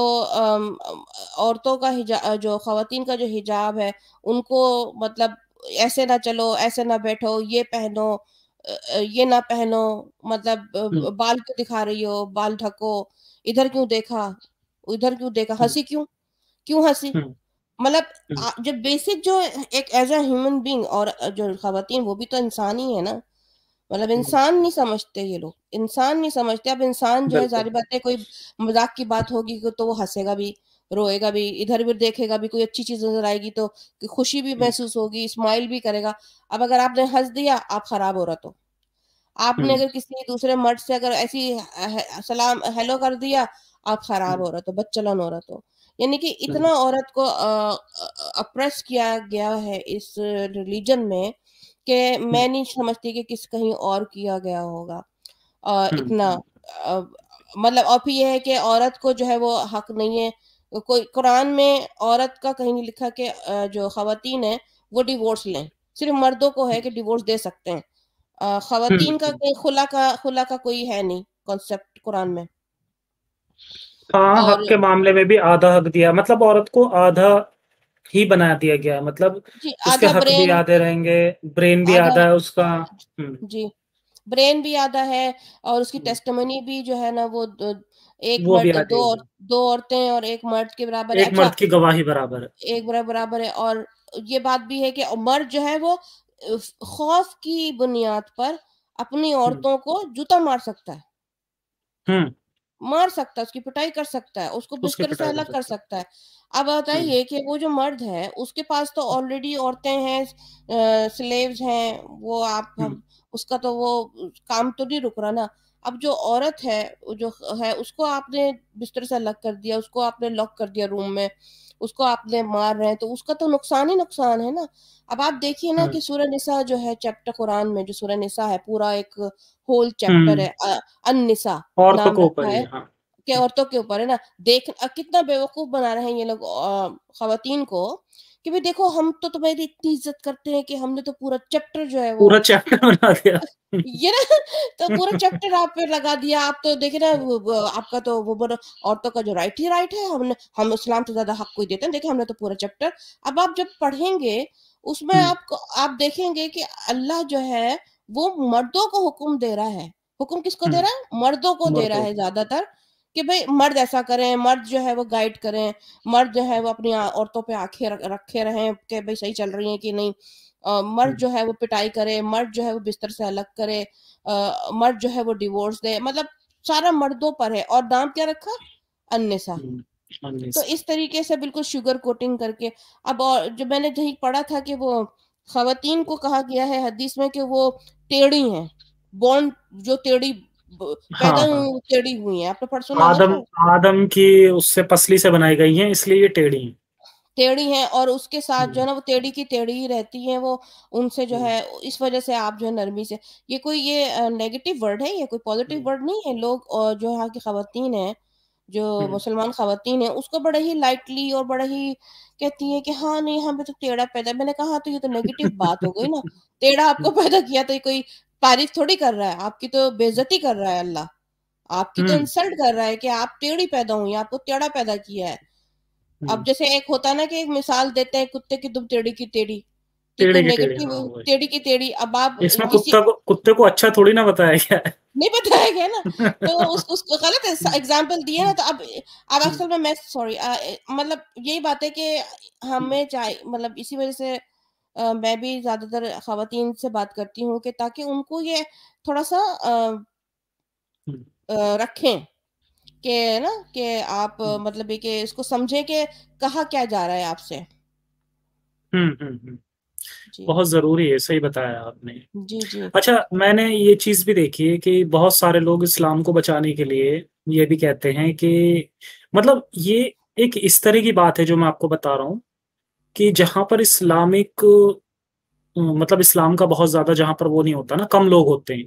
B: औरतों का हिजाब जो खातन का जो हिजाब है उनको मतलब ऐसे ना चलो ऐसे ना बैठो ये पहनो ये ना पहनो मतलब बाल क्यों दिखा रही हो बाल ढको इधर क्यों देखा उधर क्यों देखा हंसी क्यों क्यों हंसी मतलब जो बेसिक जो एक एज अ ह्यूमन बींग और जो खातन वो भी तो इंसान ही है ना मतलब इंसान नहीं समझते ये लोग इंसान नहीं समझते अब इंसान जो है सारी बातें कोई मजाक की बात होगी तो वो हंसेगा भी रोएगा भी इधर भी देखेगा भी कोई अच्छी चीज नजर आएगी तो खुशी भी महसूस होगी स्माइल भी करेगा अब अगर आपने हंस दिया आप खराब हो रहा तो आपने हम्म। अगर किसी दूसरे मर्द से अगर ऐसी सलाम हेलो कर दिया आप खराब हम्म। तो, रहा हो बच्चलन औरत हो यानी कि इतना हम्म। औरत को अप्रेस किया गया है इस रिलीजन में कि मैं नहीं समझती कि किस कहीं और किया गया होगा आ, इतना आ, मतलब और फिर यह है कि औरत को जो है वो हक नहीं है कोई कुरान में औरत का कहीं नहीं लिखा कि जो खातन है वो डिवोर्स लें सिर्फ मर्दों को है कि डिवोर्स दे सकते हैं खातन का हम्म। कोई खुला का खुला का कोई है नहीं कॉन्सेप्ट कुरान में
A: हाँ हक के मामले में भी आधा हक दिया मतलब औरत को आधा ही बना दिया गया मतलब
B: उसके हक भी आधे
A: रहेंगे ब्रेन भी आधा है उसका हम्म।
B: जी ब्रेन भी आधा है और उसकी टेस्टमनी हम्म। भी जो है ना वो एक वो मर्द दो और, दो औरतें और एक मर्द के बराबर एक अच्छा मर्द की
A: गवाही बराबर
B: है एक बराबर बराबर है और ये बात भी है कि मर्द जो है वो खौफ की बुनियाद पर अपनी हम्म। औरतों को जूता मार सकता है हम्म। मार सकता है उसकी पिटाई कर सकता है उसको पुष्कर से अलग कर सकता है अब बताइए हम्म। कि वो जो मर्द है उसके पास तो ऑलरेडी औरतें हैं स्लेव्स हैं वो आप उसका तो वो काम तो नहीं रुक रहा ना अब जो औरत है जो है उसको आपने बिस्तर से अलग कर दिया उसको आपने लॉक कर दिया रूम में उसको आपने मार रहे हैं तो उसका तो नुकसान ही नुकसान है ना अब आप देखिए ना हाँ। कि सूर्य निशा जो है चैप्टर कुरान में जो सूर्य निशा है पूरा एक होल हम्म। चैप्टर है अननिसा नाम रखा है हाँ। के औरतों के ऊपर है ना देख कितना बेवकूफ बना रहे हैं ये लोग खातन को कि भाई देखो हम तो तुम्हारी इतनी इज्जत करते हैं कि हमने तो पूरा चैप्टर जो है वो पूरा
A: चैप्टर बना दिया
B: ये ना तो पूरा चैप्टर आप पे लगा दिया आप तो देखे ना आपका तो वो बोलो औरतों का जो राइट ही राइट है हमने हम इस्लाम से ज्यादा हक को ही देते हैं देखे हमने तो पूरा चैप्टर अब आप जब पढ़ेंगे उसमें हम्म। आपको आप देखेंगे कि अल्लाह जो है वो मर्दों को हुक्म दे रहा है हुक्म किसको दे हम्म। रहा है मर्दों को दे रहा है ज्यादातर कि भाई मर्द ऐसा करें मर्द जो है वो गाइड करें मर्द जो है वो अपनी औरतों पे आंखें रखे रहें कि भाई सही चल रही है कि नहीं मर्द हम्म। जो है वो पिटाई करे मर्द जो है वो बिस्तर से अलग करे मर्द जो है वो डिवोर्स दे मतलब सारा मर्दों पर है और नाम क्या रखा सा हम्म, तो इस तरीके से बिल्कुल शुगर कोटिंग करके अब और जो मैंने जही पढ़ा था कि वो खातन को कहा गया है हदीस में कि वो टेढ़ी हैं बॉन्ड जो टेढ़ी हाँ, हाँ। पैदल हाँ, टेढ़ी हुई है आपने तो पढ़ सुना आदम
A: आदम की उससे पसली से बनाई गई है इसलिए ये टेढ़ी है
B: टेढ़ी है और उसके साथ जो है हम्म। ना वो टेढ़ी की टेढ़ी ही रहती है वो उनसे जो हम्म। है इस वजह से आप जो है नरमी से ये कोई ये नेगेटिव वर्ड है ये कोई पॉजिटिव वर्ड हम्म। नहीं है लोग और जो यहाँ की खातन है जो मुसलमान खातन है उसको बड़ा ही लाइटली और बड़ा ही कहती है कि हाँ नहीं यहाँ पे तो टेढ़ा पैदा मैंने कहा हाँ, तो ये तो नेगेटिव बात हो गई ना टेढ़ा आपको पैदा किया तो ये कोई तारीफ थोड़ी कर रहा है आपकी तो बेजती कर रहा है अल्लाह आपकी तो इंसल्ट हम्म। कर रहा है कि आप टेढ़ी पैदा हुई आपको टेढ़ा पैदा किया है
A: अब हम्म।
B: जैसे एक होता ना कि एक मिसाल देते हैं कुत्ते की दुम टेढ़ी की टेढ़ी हाँ, टेढ़ी की टेढ़ी, अब आप इसमें कुत्ता को
A: कुत्ते को अच्छा थोड़ी ना बताया गया
B: नहीं बताया गया ना तो उस उसको गलत एग्जांपल दिया ना तो अब अब हम्म। अक्सर में मैं सॉरी मतलब यही बात है कि हमें चाहे मतलब इसी वजह से आ, मैं भी ज़्यादातर खातन से बात करती हूँ कि ताकि उनको ये थोड़ा सा आ, आ, रखें के ना कि आप मतलब ये कि इसको समझें कि कहा क्या जा रहा है आपसे
A: बहुत जरूरी है सही बताया आपने जी जी अच्छा मैंने ये चीज भी देखी है कि बहुत सारे लोग इस्लाम को बचाने के लिए ये भी कहते हैं कि मतलब ये एक इस तरह की बात है जो मैं आपको बता रहा हूँ कि जहां पर इस्लामिक मतलब इस्लाम का बहुत ज्यादा जहां पर वो नहीं होता ना कम लोग होते हैं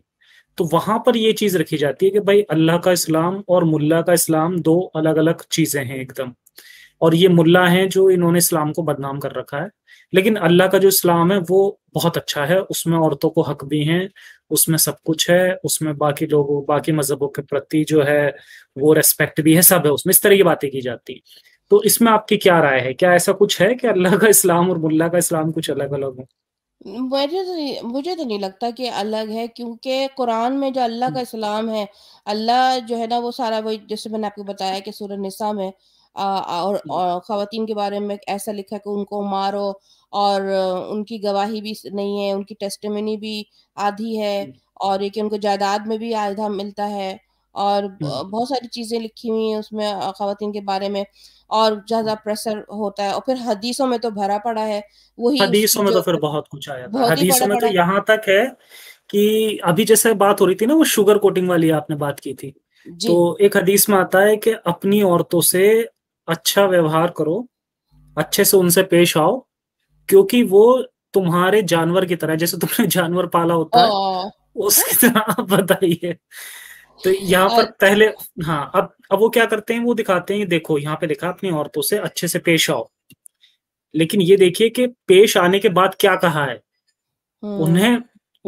A: तो वहां पर ये चीज रखी जाती है कि भाई अल्लाह का इस्लाम और मुल्ला का इस्लाम दो अलग अलग चीजें हैं एकदम और ये मुल्ला हैं जो इन्होंने इस्लाम को बदनाम कर रखा है लेकिन अल्लाह का जो इस्लाम है वो बहुत अच्छा है उसमें औरतों को हक भी हैं उसमें सब कुछ है उसमें बाकी लोगों बाकी मजहबों के प्रति जो है वो रेस्पेक्ट भी है सब है उसमें इस तरह की बातें की जाती है तो इसमें आपकी क्या राय है क्या ऐसा कुछ है कि अल्लाह का इस्लाम और मुल्ला का इस्लाम कुछ अलग अलग
B: हो मुझे तो मुझे तो नहीं लगता कि अलग है क्योंकि कुरान में जो अल्लाह का हम्म। इस्लाम है अल्लाह जो है ना वो सारा वही जैसे मैंने आपको बताया कि सूरह निसा में आ, और, हम्म। और ख़वातीन के बारे में ऐसा लिखा कि उनको मारो और उनकी गवाही भी नहीं है उनकी टेस्टमनी भी आधी है हम्म। और ये कि उनको जायदाद में भी आधा मिलता है और बहुत सारी चीज़ें लिखी हुई हैं उसमें खातन के बारे में और ज्यादा प्रेशर होता है और फिर हदीसों में तो भरा पड़ा है वही हदीसों में तो फिर
A: बहुत कुछ आया था हदीसों में तो यहाँ तक है कि अभी जैसे बात हो रही थी ना वो शुगर कोटिंग वाली आपने बात की थी तो एक हदीस में आता है कि अपनी औरतों से अच्छा व्यवहार करो अच्छे से उनसे पेश आओ क्योंकि वो तुम्हारे जानवर की तरह जैसे तुमने जानवर पाला होता है उसकी तरह आप बताइए तो यहाँ पर पहले हाँ अब अब वो क्या करते हैं वो दिखाते हैं देखो यहाँ पे लिखा अपनी औरतों से अच्छे से पेश आओ लेकिन ये देखिए कि पेश आने के बाद क्या कहा है हम्म। उन्हें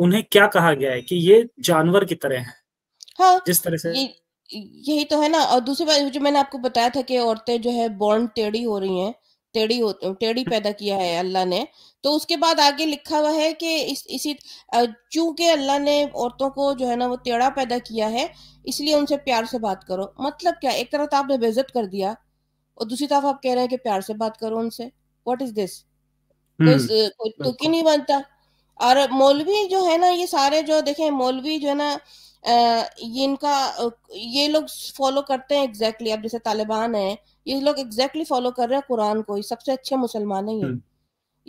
A: उन्हें क्या कहा गया है कि ये जानवर की तरह है
B: हाँ, जिस तरह से यही तो है ना और दूसरी बात जो मैंने आपको बताया था कि औरतें जो है बॉन्ड टेढ़ी हो रही हैं टेढ़ी हो टेढ़ी पैदा किया है अल्लाह ने तो उसके बाद आगे लिखा हुआ है कि इस इसी चूंकि अल्लाह ने औरतों को जो है ना वो टेढ़ा पैदा किया है इसलिए उनसे प्यार से बात करो मतलब क्या एक तरफ तो आपने बेजत कर दिया और दूसरी तरफ आप कह रहे हैं कि प्यार से बात करो उनसे वट इज दिस नहीं बनता और मौलवी जो है ना ये सारे जो देखें मौलवी जो है ना ये इनका ये लोग फॉलो करते हैं एग्जैक्टली exactly, अब जैसे तालिबान है ये लोग एग्जैक्टली फॉलो कर रहे हैं कुरान को ही सबसे अच्छे मुसलमान है ये हम्म।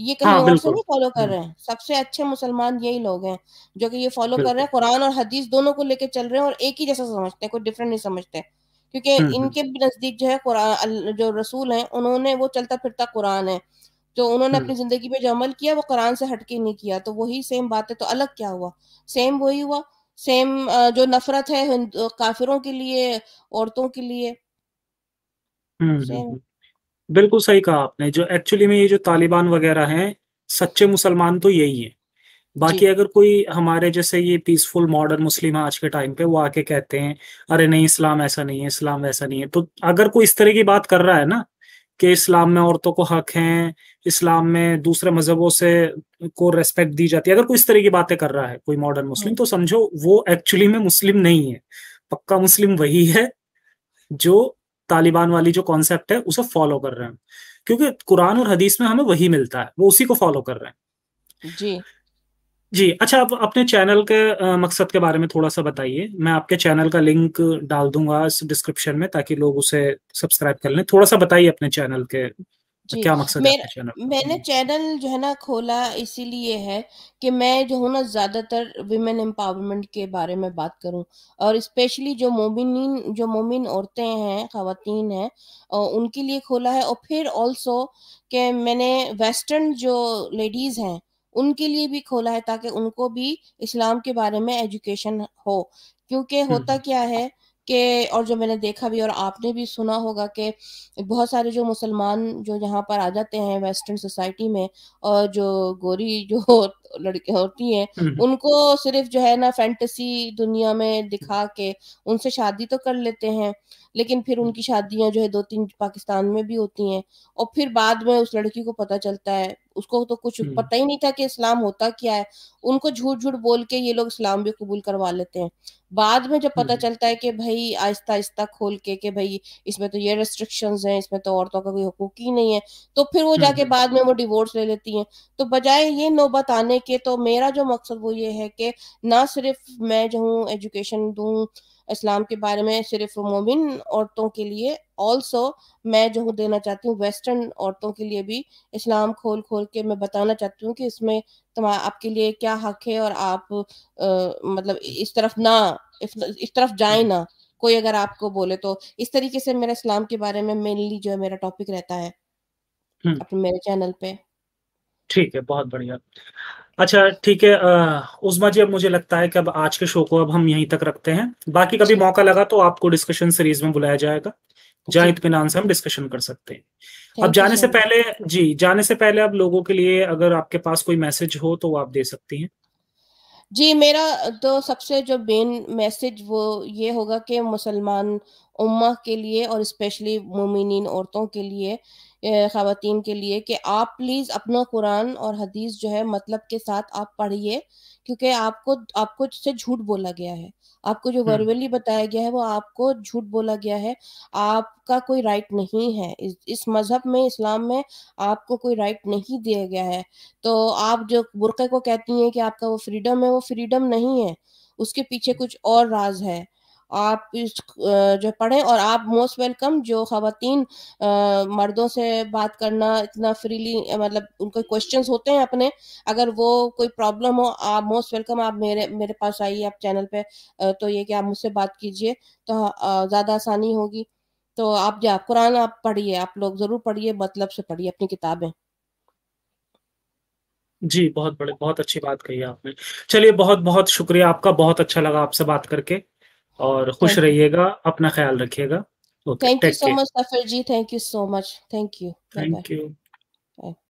B: ये कहीं हाँ, और से नहीं फॉलो कर हम्म। रहे हैं सबसे अच्छे मुसलमान यही लोग हैं जो कि ये फॉलो कर रहे हैं कुरान और हदीस दोनों को लेके चल रहे हैं और एक ही जैसा समझते हैं कोई डिफरेंट नहीं समझते क्योंकि हम्म, इनके भी नजदीक जो है कुरान जो रसूल हैं उन्होंने वो चलता फिरता कुरान है जो उन्होंने अपनी जिंदगी में जो अमल किया वो कुरान से हटके नहीं किया तो वही सेम बात है तो अलग क्या हुआ सेम वही हुआ सेम जो नफरत है काफिरों के लिए औरतों के लिए
A: हम्म, हम्म, हम्म बिल्कुल सही कहा आपने जो एक्चुअली में ये जो तालिबान वगैरह हैं सच्चे मुसलमान तो यही हैं बाकी अगर कोई हमारे जैसे ये पीसफुल मॉडर्न मुस्लिम है आज के टाइम पे वो आके कहते हैं अरे नहीं इस्लाम ऐसा नहीं है इस्लाम वैसा नहीं है तो अगर कोई इस तरह की बात कर रहा है ना कि इस्लाम में औरतों को हक है इस्लाम में दूसरे मजहबों से को रेस्पेक्ट दी जाती है अगर कोई इस तरह की बातें कर रहा है कोई मॉडर्न मुस्लिम हम्म। तो समझो वो एक्चुअली में मुस्लिम नहीं है पक्का मुस्लिम वही है जो तालिबान वाली जो कॉन्सेप्ट है उसे फॉलो कर रहे हैं क्योंकि कुरान और हदीस में हमें वही मिलता है वो उसी को फॉलो कर रहे
B: हैं जी
A: जी अच्छा आप अपने चैनल के मकसद के बारे में थोड़ा सा बताइए मैं आपके चैनल का लिंक डाल दूंगा इस डिस्क्रिप्शन में ताकि लोग उसे सब्सक्राइब कर लें थोड़ा सा बताइए अपने चैनल के तो जी क्या मकसद मेरा चैनल
B: मैंने चैनल जो है ना खोला इसीलिए है कि मैं जो हूँ ना ज़्यादातर विमेन एम्पावरमेंट के बारे में बात करूँ और स्पेशली जो मोमिन जो मोमिन औरतें हैं खातन हैं उनके लिए खोला है और फिर ऑल्सो के मैंने वेस्टर्न जो लेडीज़ हैं उनके लिए भी खोला है ताकि उनको भी इस्लाम के बारे में एजुकेशन हो क्योंकि हम्म, होता हम्म। क्या है कि और जो मैंने देखा भी और आपने भी सुना होगा कि बहुत सारे जो मुसलमान जो यहाँ पर आ जाते हैं वेस्टर्न सोसाइटी में और जो गोरी जो लड़के होती हैं हम्म, हम्म। उनको सिर्फ जो है ना फैंटेसी दुनिया में दिखा के उनसे शादी तो कर लेते हैं लेकिन फिर उनकी शादियां जो है दो तीन पाकिस्तान में भी होती हैं और फिर बाद में उस लड़की को पता चलता है उसको तो कुछ हम्म। पता ही नहीं था कि इस्लाम होता क्या है उनको झूठ झूठ बोल के ये लोग इस्लाम भी कबूल करवा लेते हैं बाद में जब पता हम्म। चलता है कि भाई आहिस्ता आहिस्ता खोल के कि भाई इसमें तो ये रेस्ट्रिक्शन है इसमें तो औरतों का कोई हकूक ही नहीं है तो फिर वो जाके हम्म। बाद में वो डिवोर्स ले लेती हैं तो बजाय ये नौबत आने के तो मेरा जो मकसद वो ये है कि ना सिर्फ मैं जो हूँ एजुकेशन दूँ इस्लाम के बारे में सिर्फ मोमिन औरतों के लिए ऑल्सो मैं जो देना चाहती हूँ वेस्टर्न औरतों के लिए भी इस्लाम खोल खोल के मैं बताना चाहती हूँ कि इसमें तुम्हारा आपके लिए क्या हक है और आप आ, मतलब इस तरफ ना इस तरफ जाए ना कोई अगर आपको बोले तो इस तरीके से मेरा इस्लाम के बारे में मेनली जो है मेरा टॉपिक रहता है हम्म। अपने मेरे चैनल पे
A: ठीक है बहुत बढ़िया अच्छा ठीक है उजमा जी अब मुझे लगता है कि अब आज के शो को अब हम यहीं तक रखते हैं बाकी कभी मौका लगा तो आपको डिस्कशन सीरीज में बुलाया जाएगा जहाँ इतमिन से हम डिस्कशन कर सकते हैं अब जाने से पहले जी जाने से पहले अब लोगों के लिए अगर आपके पास कोई मैसेज हो तो आप दे सकती हैं
B: जी मेरा तो सबसे जो मेन मैसेज वो ये होगा कि मुसलमान उम्मा के लिए और स्पेशली मोमिन औरतों के लिए खातन के लिए कि आप प्लीज़ अपना कुरान और हदीस जो है मतलब के साथ आप पढ़िए क्योंकि आपको आपको से झूठ बोला गया है आपको जो वर्वली हम्म। बताया गया है वो आपको झूठ बोला गया है आपका कोई राइट नहीं है इस, इस मजहब में इस्लाम में आपको कोई राइट नहीं दिया गया है तो आप जो बुरक़े को कहती हैं कि आपका वो फ्रीडम है वो फ्रीडम नहीं है उसके पीछे कुछ और राज है आप इस जो पढ़ें और आप मोस्ट वेलकम जो खातन मर्दों से बात करना इतना फ्रीली मतलब उनके क्वेश्चन होते हैं अपने अगर वो कोई प्रॉब्लम हो आप मोस्ट वेलकम आप मेरे मेरे पास आइए आप चैनल पे तो ये कि आप मुझसे बात कीजिए तो ज़्यादा आसानी होगी तो आप जा कुरान आप पढ़िए आप लोग ज़रूर पढ़िए मतलब से पढ़िए अपनी किताबें
A: जी बहुत बड़े बहुत अच्छी बात कही आपने चलिए बहुत बहुत शुक्रिया आपका बहुत अच्छा लगा आपसे बात करके और खुश रहिएगा अपना ख्याल रखिएगा thank you so much
B: Safar ji thank you so much thank you thank
A: you